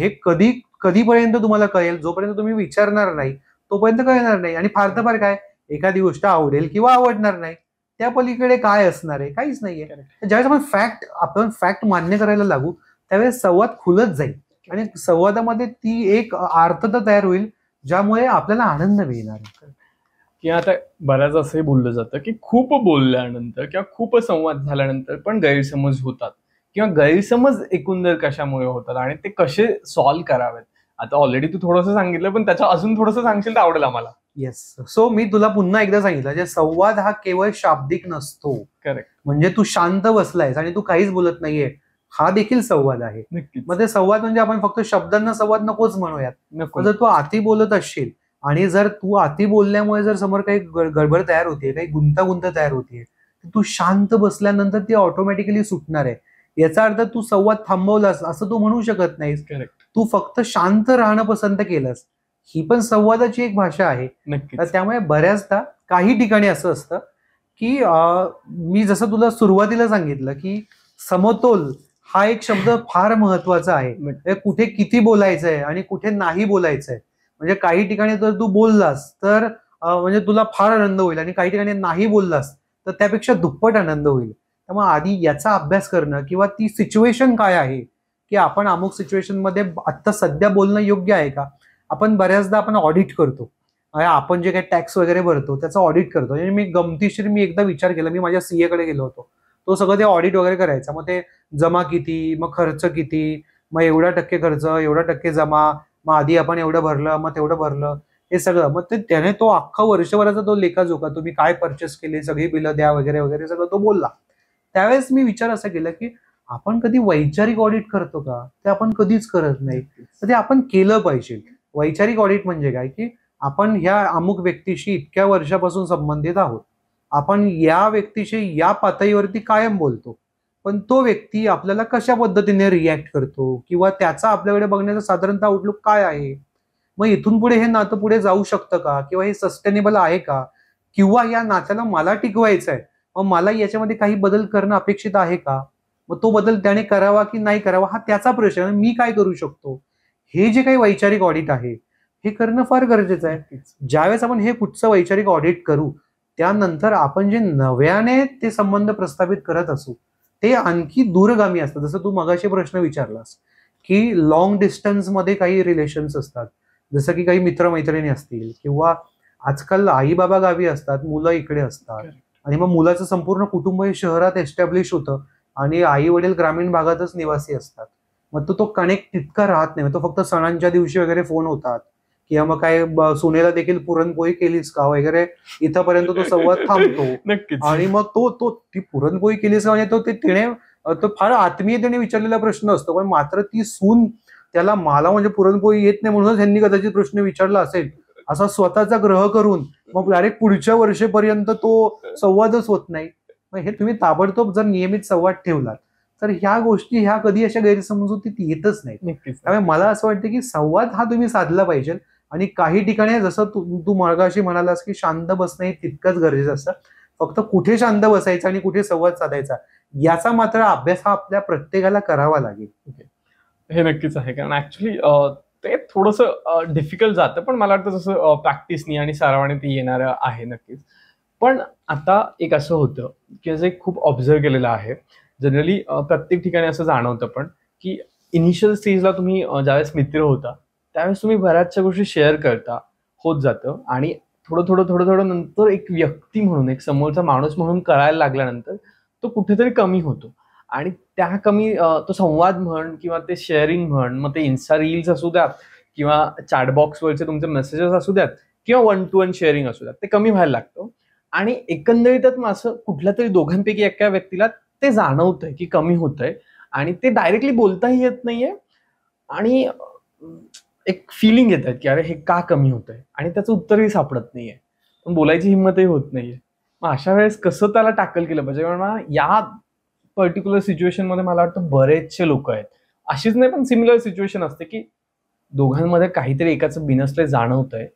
हे कधी कधीपर्यंत तुम्हाला कळेल जोपर्यंत तुम्ही विचारणार नाही तोपर्यंत कळणार नाही आणि फार तर फार काय एखादी गोष्ट आवडेल किंवा आवडणार नाही त्या पलीकडे काय असणार आहे काहीच नाहीये ज्यावेळेस आपण फॅक्ट आपण फॅक्ट मान्य करायला लागू त्यावेळेस संवाद खुलत जाईल आणि संवादामध्ये ती एक आर्थता तयार होईल ज्यामुळे आपल्याला आनंद मिळणार किंवा आता बऱ्याच असंही बोललं जातं की खूप बोलल्यानंतर किंवा खूप संवाद झाल्यानंतर पण गैरसमज होतात किंवा गैरसमज एकंदर कशामुळे होतात आणि ते कसे सॉल्व्ह करावेत आता ऑलरेडी तू थोडंसं सांगितलं पण त्याच्या अजून थोडंसं सांगशील तर आवडेल आम्हाला येस सो मी तुला पुन्हा एकदा सांगितलं जे संवाद हा केवळ शाब्दिक नसतो करेक्ट म्हणजे तू शांत बसलायस आणि तू काहीच बोलत नाहीये हा देखील संवाद आहे मग ते संवाद म्हणजे आपण फक्त शब्दांना संवाद नकोच म्हणूयात जर तू आधी बोलत असशील आणि जर तू अति बोलल्यामुळे जर समोर काही गडबड तयार होतीये काही गुंतागुंत तयार होतीये तर तू शांत बसल्यानंतर ती ऑटोमॅटिकली सुटणार आहे याचा अर्थ तू संवाद थांबवलास असं तू म्हणू शकत नाही तू फक्त शांत राहणं पसंत केलंस ही पण संवादाची एक भाषा आहे तर त्यामुळे बऱ्याचदा काही ठिकाणी असं असतं की मी जसं तुला सुरुवातीला सांगितलं की समतोल हा एक शब्द फार महत्वाचा आहे म्हणजे कुठे किती बोलायचं आहे आणि कुठे नाही बोलायचं आहे म्हणजे काही ठिकाणी जर तू बोललास तर म्हणजे तुला फार आनंद होईल आणि काही ठिकाणी नाही बोललास तर त्यापेक्षा दुप्पट आनंद होईल त्यामुळे आधी याचा अभ्यास करणं किंवा ती सिच्युएशन काय आहे की आपण अमुक सिच्युएशनमध्ये आत्ता सध्या बोलणं योग्य आहे का आपण बऱ्याचदा आपण ऑडिट करतो म्हणजे आपण जे काही टॅक्स वगैरे भरतो त्याचं ऑडिट करतो म्हणजे मी गमतीशीर मी एकदा विचार केला मी माझ्या कडे गेलो होतो तो सगळं ते ऑडिट वगैरे करायचा मग ते जमा किती मग खर्च किती मग एवढा टक्के खर्च एवढा टक्के जमा मग आधी आपण एवढं भरलं मग तेवढं भरलं हे सगळं मग ते त्याने तो अख्खा वर्षभराचा तो लेखा का तुम्ही काय परचेस केले सगळी बिलं द्या वगैरे वगैरे सगळं तो बोलला त्यावेळेस मी विचार असा केला की आपण कधी वैचारिक ऑडिट करतो का ते आपण कधीच करत नाही तर ते आपण केलं पाहिजे वैचारिक ऑडिट म्हणजे काय की आपण ह्या अमुक व्यक्तीशी इतक्या वर्षापासून संबंधित आहोत आपण या व्यक्तीशी या पातळीवरती कायम बोलतो पण तो व्यक्ती आपल्याला कशा पद्धतीने रिॲक्ट करतो किंवा त्याचा आपल्याकडे बघण्याचा साधारणतः आउटलुक काय आहे मग इथून पुढे हे नातं पुढे जाऊ शकतं का किंवा हे सस्टेनेबल आहे का किंवा या नात्याला मला टिकवायचं आहे मग मला याच्यामध्ये काही बदल करणं अपेक्षित आहे का मग तो बदल त्याने करावा की नाही करावा हा त्याचा प्रश्न मी काय करू शकतो हे जे काही वैचारिक ऑडिट आहे हे करणं फार गरजेचं आहे ज्यावेळेस आपण हे कुठचं वैचारिक ऑडिट करू त्यानंतर आपण जे नव्याने ते संबंध प्रस्थापित करत असू ते आणखी दूरगामी असतं जसं तू मगाशी प्रश्न विचारलास की लॉंग मध्ये काही रिलेशन्स असतात जसं की काही मित्रमैत्रिणी असतील किंवा आजकाल आई बाबा गावी असतात मुलं इकडे असतात आणि मग मुलाचं संपूर्ण कुटुंब हे शहरात एस्टॅब्लिश होतं आणि आई वडील ग्रामीण भागातच निवासी असतात मग तो तो कनेक्ट तितका राहत नाही तो फक्त सणांच्या दिवशी वगैरे फोन होतात किंवा मग काय सुनेला देखील पुरणपोळी केलीच का वगैरे इथंपर्यंत तो संवाद थांबतो आणि मग तो तो ती पुरणपोळी केलीच का म्हणजे तो तिने तो फार आत्मीयतेने विचारलेला प्रश्न असतो पण मात्र ती सून त्याला मला म्हणजे पुरणपोळी येत नाही म्हणूनच यांनी कदाचित प्रश्न विचारला असेल असा स्वतःचा ग्रह करून मग डायरेक्ट पुढच्या वर्षेपर्यंत तो संवादच होत नाही मग हे तुम्ही ताबडतोब जर नियमित संवाद ठेवलात तर ह्या गोष्टी ह्या कधी अशा गैरसमज गैरसमजुतीत येतच नाही त्यामुळे मला असं वाटतं की संवाद हा तुम्ही साधला पाहिजे आणि काही ठिकाणी जसं तू तू मळगाशी म्हणालास की शांत बसणं हे तितकंच गरजेचं असतं फक्त कुठे शांत बसायचं आणि कुठे संवाद साधायचा याचा मात्र अभ्यास हा आपल्या प्रत्येकाला करावा लागेल हे नक्कीच आहे कारण ऍक्च्युली ते थोडंसं डिफिकल्ट जातं पण मला वाटतं जसं प्रॅक्टिसनी आणि सरावाने ते येणार आहे नक्कीच पण आता एक असं होतं की जे खूप ऑब्झर्व केलेलं आहे जनरली प्रत्येक ठिकाणी असं जाणवतं पण की इनिशियल स्टेजला तुम्ही ज्यावेळेस मित्र होता त्यावेळेस तुम्ही बऱ्याचशा गोष्टी शेअर करता होत जातं आणि थोडं थोडं थोडं थोडं नंतर एक व्यक्ती म्हणून एक समोरचा माणूस म्हणून करायला लागल्यानंतर तो कुठेतरी कमी होतो आणि त्या कमी तो संवाद म्हण किंवा ते शेअरिंग म्हण मग ते इन्स्टा रील्स असू द्यात किंवा चॅटबॉक्सवरचे तुमचे मेसेजेस असू द्यात किंवा वन टू वन शेअरिंग असू द्यात ते कमी व्हायला लागतं आणि एकंदरीतच मग असं कुठल्या तरी दोघांपैकी एका व्यक्तीला ते आहे की कमी होतंय आणि ते डायरेक्टली बोलताही येत नाहीये आणि एक फिलिंग येत आहेत की अरे हे का कमी होत आहे आणि त्याचं उत्तरही सापडत नाहीये पण बोलायची हिंमतही होत नाहीये मग अशा वेळेस कसं त्याला टॅकल केलं पाहिजे कारण या पर्टिक्युलर सिच्युएशनमध्ये मला वाटतं बरेचसे लोक आहेत अशीच नाही पण सिमिलर सिच्युएशन असते की दोघांमध्ये काहीतरी एकाचं बिनसले जाणवत आहे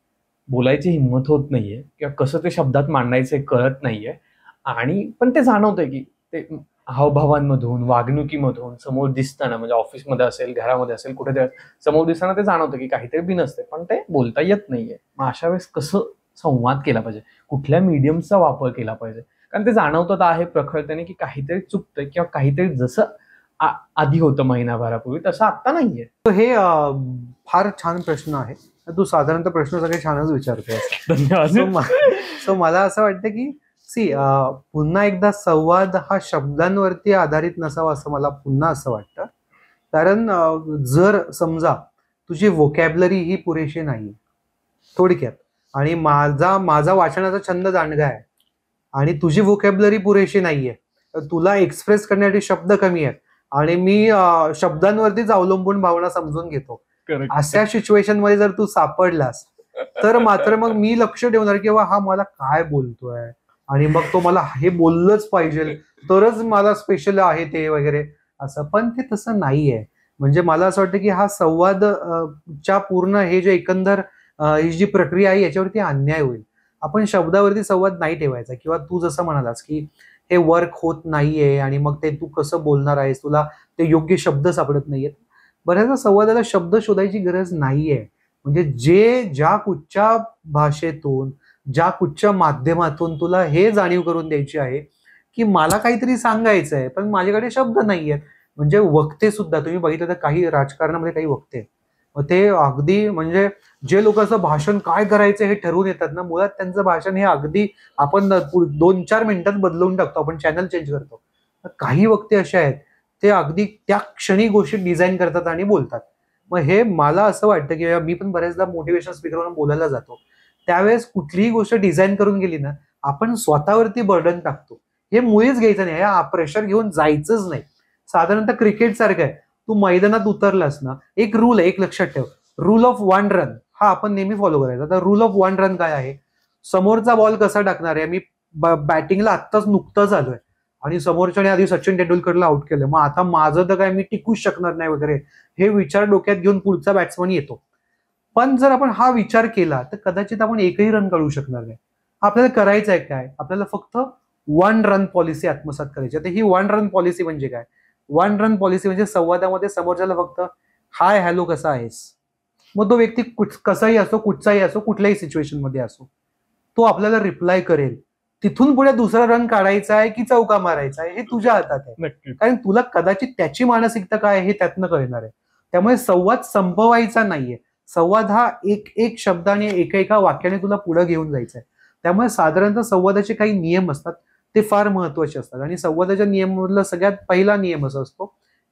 बोलायची हिंमत होत नाहीये किंवा कसं ते शब्दात मांडायचं कळत नाहीये आणि पण ते जाणवत आहे की ते हावभावांमधून वागणुकीमधून समोर दिसताना म्हणजे ऑफिसमध्ये असेल घरामध्ये असेल कुठे समोर दिसताना ते जाणवतं की काहीतरी बिन असते पण ते बोलता येत नाहीये मग अशा वेळेस कसं संवाद केला पाहिजे कुठल्या मीडियमचा वापर केला पाहिजे कारण ते जाणवतात आहे प्रखरतेने की काहीतरी चुकतंय किंवा काहीतरी जसं आधी होतं महिनाभरापूर्वी तसं आत्ता नाहीये हे फार छान प्रश्न आहे तू साधारणतः प्रश्न सगळे छानच विचारतोय धन्यवाद सो मला असं वाटतं की सी uh, पुन्हा एकदा संवाद हा शब्दांवरती आधारित नसावा असं मला पुन्हा असं वाटतं कारण uh, जर समजा तुझी वोकॅबलरी ही पुरेशी नाही थोडक्यात आणि माझा माझा वाचनाचा छंद जाणगा आहे आणि तुझी वोकॅबलरी पुरेशी नाहीये तुला एक्सप्रेस करण्यासाठी शब्द कमी आहेत आणि मी uh, शब्दांवरतीच अवलंबून भावना समजून घेतो अशा सिच्युएशन मध्ये जर तू सापडलास तर मात्र मग मी लक्ष ठेवणार किंवा हा मला काय बोलतोय आणि मग तो मला हे बोललंच पाहिजे तरच मला स्पेशल आहे ते वगैरे असं पण ते तसं नाही आहे म्हणजे मला असं वाटतं की हा संवाद च्या पूर्ण हे जे एकंदर ही जी प्रक्रिया आहे याच्यावरती अन्याय होईल आपण शब्दावरती संवाद नाही ठेवायचा किंवा तू जसं म्हणालास की हे वर्क होत नाहीये आणि मग ते तू कसं बोलणार आहेस तुला ते योग्य शब्द सापडत नाहीयेत बऱ्याचदा संवादाला शब्द शोधायची गरज नाहीये म्हणजे जे ज्या कुठच्या भाषेतून ज्या कुठच्या माध्यमातून तुला हे जाणीव करून द्यायची आहे की मला काहीतरी सांगायचं आहे पण माझ्याकडे शब्द नाही आहेत म्हणजे वक्ते सुद्धा तुम्ही बघितलं तर काही राजकारणामध्ये काही वक्ते मग ते अगदी म्हणजे जे लोक असं भाषण काय करायचं हे ठरवून येतात ना मुळात त्यांचं भाषण हे अगदी आपण दोन चार मिनिटात बदलवून टाकतो आपण चॅनल चेंज करतो काही वक्ते असे आहेत ते अगदी त्या क्षणी गोष्टी डिझाईन करतात आणि बोलतात मग हे मला असं वाटतं की मी पण बऱ्याचदा मोटिवेशन म्हणून बोलायला जातो त्यावेळेस कुठलीही गोष्ट डिझाईन करून गेली ना आपण स्वतःवरती बर्डन टाकतो हे मुळीच घ्यायचं नाही हा प्रेशर घेऊन जायचंच नाही साधारणतः क्रिकेट सारखं आहे तू मैदानात उतरलास ना एक रूल आहे एक लक्षात ठेव रूल ऑफ वन रन हा आपण नेहमी फॉलो करायचा आता रूल ऑफ वन रन काय आहे समोरचा बॉल कसा टाकणार आहे मी बॅटिंगला आत्ताच नुकताच आलोय आणि समोरच्याने आधी सचिन तेंडुलकरला आउट केलं मग आता माझं तर काय मी टिकूच शकणार नाही वगैरे हे विचार डोक्यात घेऊन पुढचा बॅट्समन येतो पण जर आपण हा विचार केला तर कदाचित आपण एकही रन काढू शकणार नाही आपल्याला करायचं आहे काय आपल्याला फक्त वन रन पॉलिसी आत्मसात करायची आता ही वन रन पॉलिसी म्हणजे काय वन रन पॉलिसी म्हणजे संवादामध्ये समोरच्याला फक्त हाय हॅलो कसा आहेस मग तो व्यक्ती कुठ कसाही असो कुठचाही असो कुठल्याही सिच्युएशन मध्ये असो तो आपल्याला रिप्लाय करेल तिथून पुढे दुसरा रन काढायचा आहे की चौका मारायचा आहे हे तुझ्या हातात आहे कारण तुला कदाचित त्याची मानसिकता काय हे त्यातनं कळणार आहे त्यामुळे संवाद संपवायचा नाहीये संवाद हा एक एक शब्दाने एक एका एका वाक्याने तुला पुढे घेऊन जायचं आहे त्यामुळे साधारणतः संवादाचे काही नियम असतात ते फार महत्वाचे असतात आणि संवादाच्या नियमामधला सगळ्यात पहिला नियम असा असतो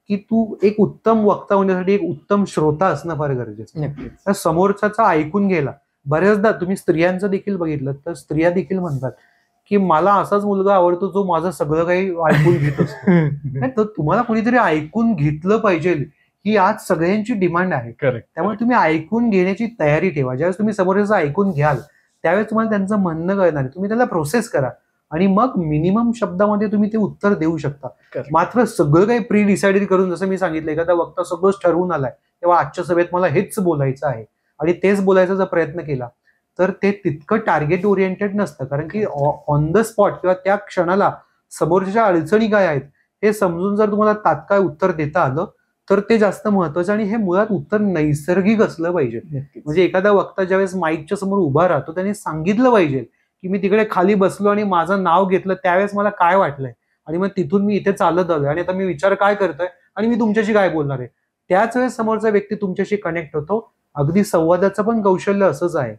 की तू एक उत्तम वक्ता होण्यासाठी एक उत्तम श्रोता असणं फार गरजेचं तर समोरच्याचा ऐकून घ्यायला बऱ्याचदा तुम्ही स्त्रियांचं देखील बघितलं तर स्त्रिया देखील म्हणतात की मला असाच मुलगा आवडतो जो माझं सगळं काही ऐकून घेत असतो तर तुम्हाला कोणीतरी ऐकून घेतलं पाहिजे ही आज सगळ्यांची डिमांड आहे त्यामुळे तुम्ही ऐकून घेण्याची तयारी ठेवा ज्यावेळेस तुम्ही समोरच्या ऐकून घ्याल त्यावेळेस तुम्हाला त्यांचं म्हणणं कळणार तुम्ही त्याला प्रोसेस करा आणि मग मिनिमम शब्दामध्ये तुम्ही ते उत्तर देऊ शकता मात्र सगळं काही प्री डिसाइडेड करून जसं मी सांगितलं एखादा वक्ता सगळं ठरवून आलाय तेव्हा आजच्या सभेत मला हेच बोलायचं आहे आणि तेच बोलायचा जर प्रयत्न केला तर ते तितकं टार्गेट ओरिएंटेड नसतं कारण की ऑन द स्पॉट किंवा त्या क्षणाला समोरच्या अडचणी काय आहेत हे समजून जर तुम्हाला तात्काळ उत्तर देता आलं तर ते जास्त महत्वाचं आणि हे मुळात उत्तर नैसर्गिक असलं पाहिजे म्हणजे एखादा वक्ता ज्यावेळेस माईकच्या समोर उभा राहतो त्याने सांगितलं पाहिजे की मी तिकडे खाली बसलो आणि माझं नाव घेतलं त्यावेळेस मला काय वाटलंय आणि मग तिथून मी इथे चालत आलोय आणि आता मी विचार काय करतोय आणि मी तुमच्याशी काय बोलणार आहे त्याच वेळेस समोरचा व्यक्ती तुमच्याशी कनेक्ट होतो अगदी संवादाचं पण कौशल्य असंच आहे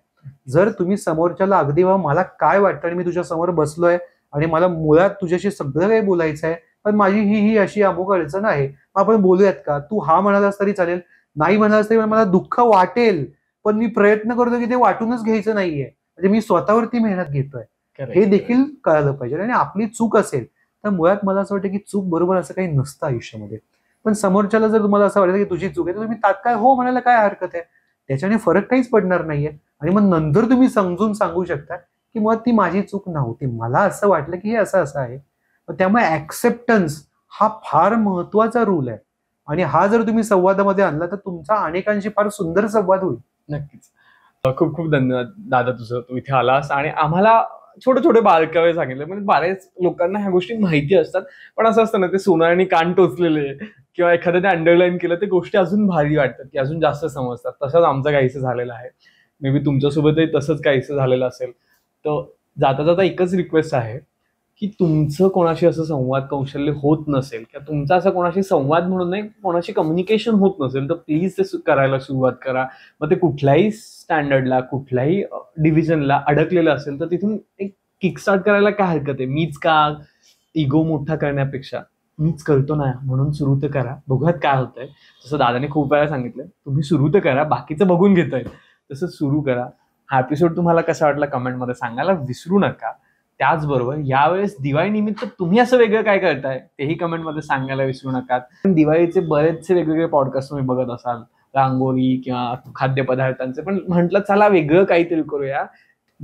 जर तुम्ही समोरच्याला अगदी व्हा मला काय वाटतं आणि मी तुझ्या समोर बसलोय आणि मला मुळात तुझ्याशी सगळं काही बोलायचं आहे पण माझी ही ही अशी अमुक अडचण आहे आपण बोलूयात का तू हा म्हणालास तरी चालेल नाही म्हणालास तरी मला दुःख वाटेल पण मी प्रयत्न करतो की ते वाटूनच घ्यायचं नाहीये म्हणजे मी स्वतःवरती मेहनत घेतोय हे देखील कळालं पाहिजे आणि आपली चूक असेल तर मुळात मला असं वाटतं की चूक बरोबर असं काही नसतं आयुष्यामध्ये पण समोरच्याला जर तुम्हाला असं वाटतं की तुझी चूक आहे तर तुम्ही तात्काळ हो म्हणायला काय हरकत आहे त्याच्याने फरक काहीच पडणार नाहीये आणि मग नंतर तुम्ही समजून सांगू शकता की मग ती माझी चूक नव्हती मला असं वाटलं की हे असं असं आहे त्यामुळे ऍक्सेप्टन्स हा फार महत्वाचा रूल आहे आणि हा जर तुम्ही संवादामध्ये आणला तर तुमचा अनेकांशी फार सुंदर संवाद होईल नक्कीच खूप खूप धन्यवाद दादा तुझं तू इथे आलास आणि आम्हाला छोटे छोटे बालकवे सांगितले म्हणजे बऱ्याच लोकांना ह्या गोष्टी माहिती असतात पण असं असतं ना ते सोनाने कान टोचलेले किंवा ते अंडरलाईन केलं ते गोष्टी अजून भारी वाटतात की अजून जास्त समजतात तसंच आमचं काहीसं झालेलं आहे मे बी तुमच्यासोबतही तसंच काहीसं झालेलं असेल तर जाता जाता एकच रिक्वेस्ट आहे की तुमचं कोणाशी असं संवाद कौशल्य होत नसेल किंवा तुमचा असं कोणाशी संवाद म्हणून नाही कोणाशी कम्युनिकेशन होत नसेल तर प्लीज ते करायला सुरुवात करा मग ते कुठल्याही स्टँडर्डला कुठल्याही डिव्हिजनला अडकलेलं असेल तर तिथून एक किकस्टार्ट करायला काय हरकत आहे मीच का इगो मोठा करण्यापेक्षा मीच करतो ना म्हणून सुरू तर करा बघूयात काय होतंय जसं दादाने खूप वेळा सांगितलं तुम्ही सुरू तर करा बाकीचं बघून घेत तसं सुरू करा हा एपिसोड तुम्हाला कसा वाटला कमेंटमध्ये सांगायला विसरू नका त्याचबरोबर यावेळेस दिवाळी निमित्त तुम्ही असं वेगळं काय करताय तेही कमेंटमध्ये सांगायला विसरू नका दिवाळीचे बरेचसे वेगवेगळे पॉडकास्ट तुम्ही बघत असाल रांगोळी किंवा खाद्यपदार्थांचे पण म्हटलं चला वेगळं काहीतरी करूया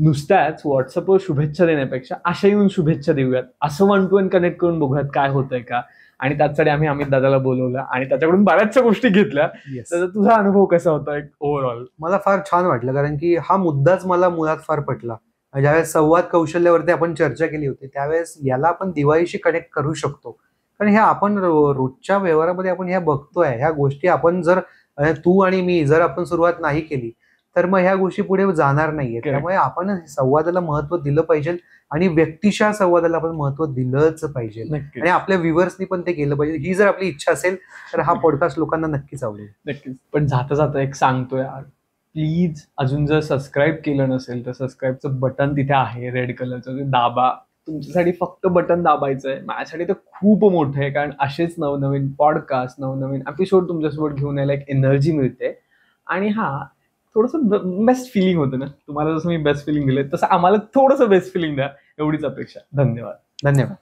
नुसत्याच व्हॉट्सअपवर शुभेच्छा देण्यापेक्षा अशा येऊन शुभेच्छा देऊयात असं वन टू वन कनेक्ट करून बघूयात काय होतंय का आणि त्याचसाठी आम्ही अमित दादाला बोलवलं आणि त्याच्याकडून बऱ्याचशा गोष्टी घेतल्या त्याचा तुझा अनुभव कसा होता ओव्हरऑल मला फार छान वाटलं कारण की हा मुद्दाच मला मुळात फार पटला ज्यावेळेस संवाद कौशल्यावरती आपण चर्चा केली होती त्यावेळेस याला आपण दिवाळीशी कनेक्ट करू शकतो कारण ह्या आपण रोजच्या व्यवहारामध्ये आपण ह्या बघतोय ह्या गोष्टी आपण जर तू आणि मी जर आपण सुरुवात नाही केली तर मग ह्या गोष्टी पुढे जाणार नाहीये त्यामुळे आपण संवादाला महत्व दिलं पाहिजे आणि व्यक्तिशा संवादाला आपण महत्व दिलंच पाहिजे आणि आपल्या व्हिवर्सनी पण ते केलं पाहिजे ही जर आपली इच्छा असेल तर हा पॉडकास्ट लोकांना नक्कीच आवडेल नक्कीच पण जाता जाता एक सांगतोय प्लीज अजून जर सबस्क्राईब केलं नसेल तर सबस्क्राईबचं बटन तिथे आहे रेड कलरचं दाबा तुमच्यासाठी फक्त बटन दाबायचं आहे माझ्यासाठी तर खूप मोठं आहे कारण असेच नवनवीन पॉडकास्ट नवनवीन एपिसोड तुमच्यासोबत घेऊन यायला एक एनर्जी मिळते आणि हा थोडंसं बेस्ट फिलिंग होतं ना तुम्हाला जसं मी बेस्ट फिलिंग दिले तसं आम्हाला थोडंसं बेस्ट फिलिंग द्या एवढीच अपेक्षा धन्यवाद धन्यवाद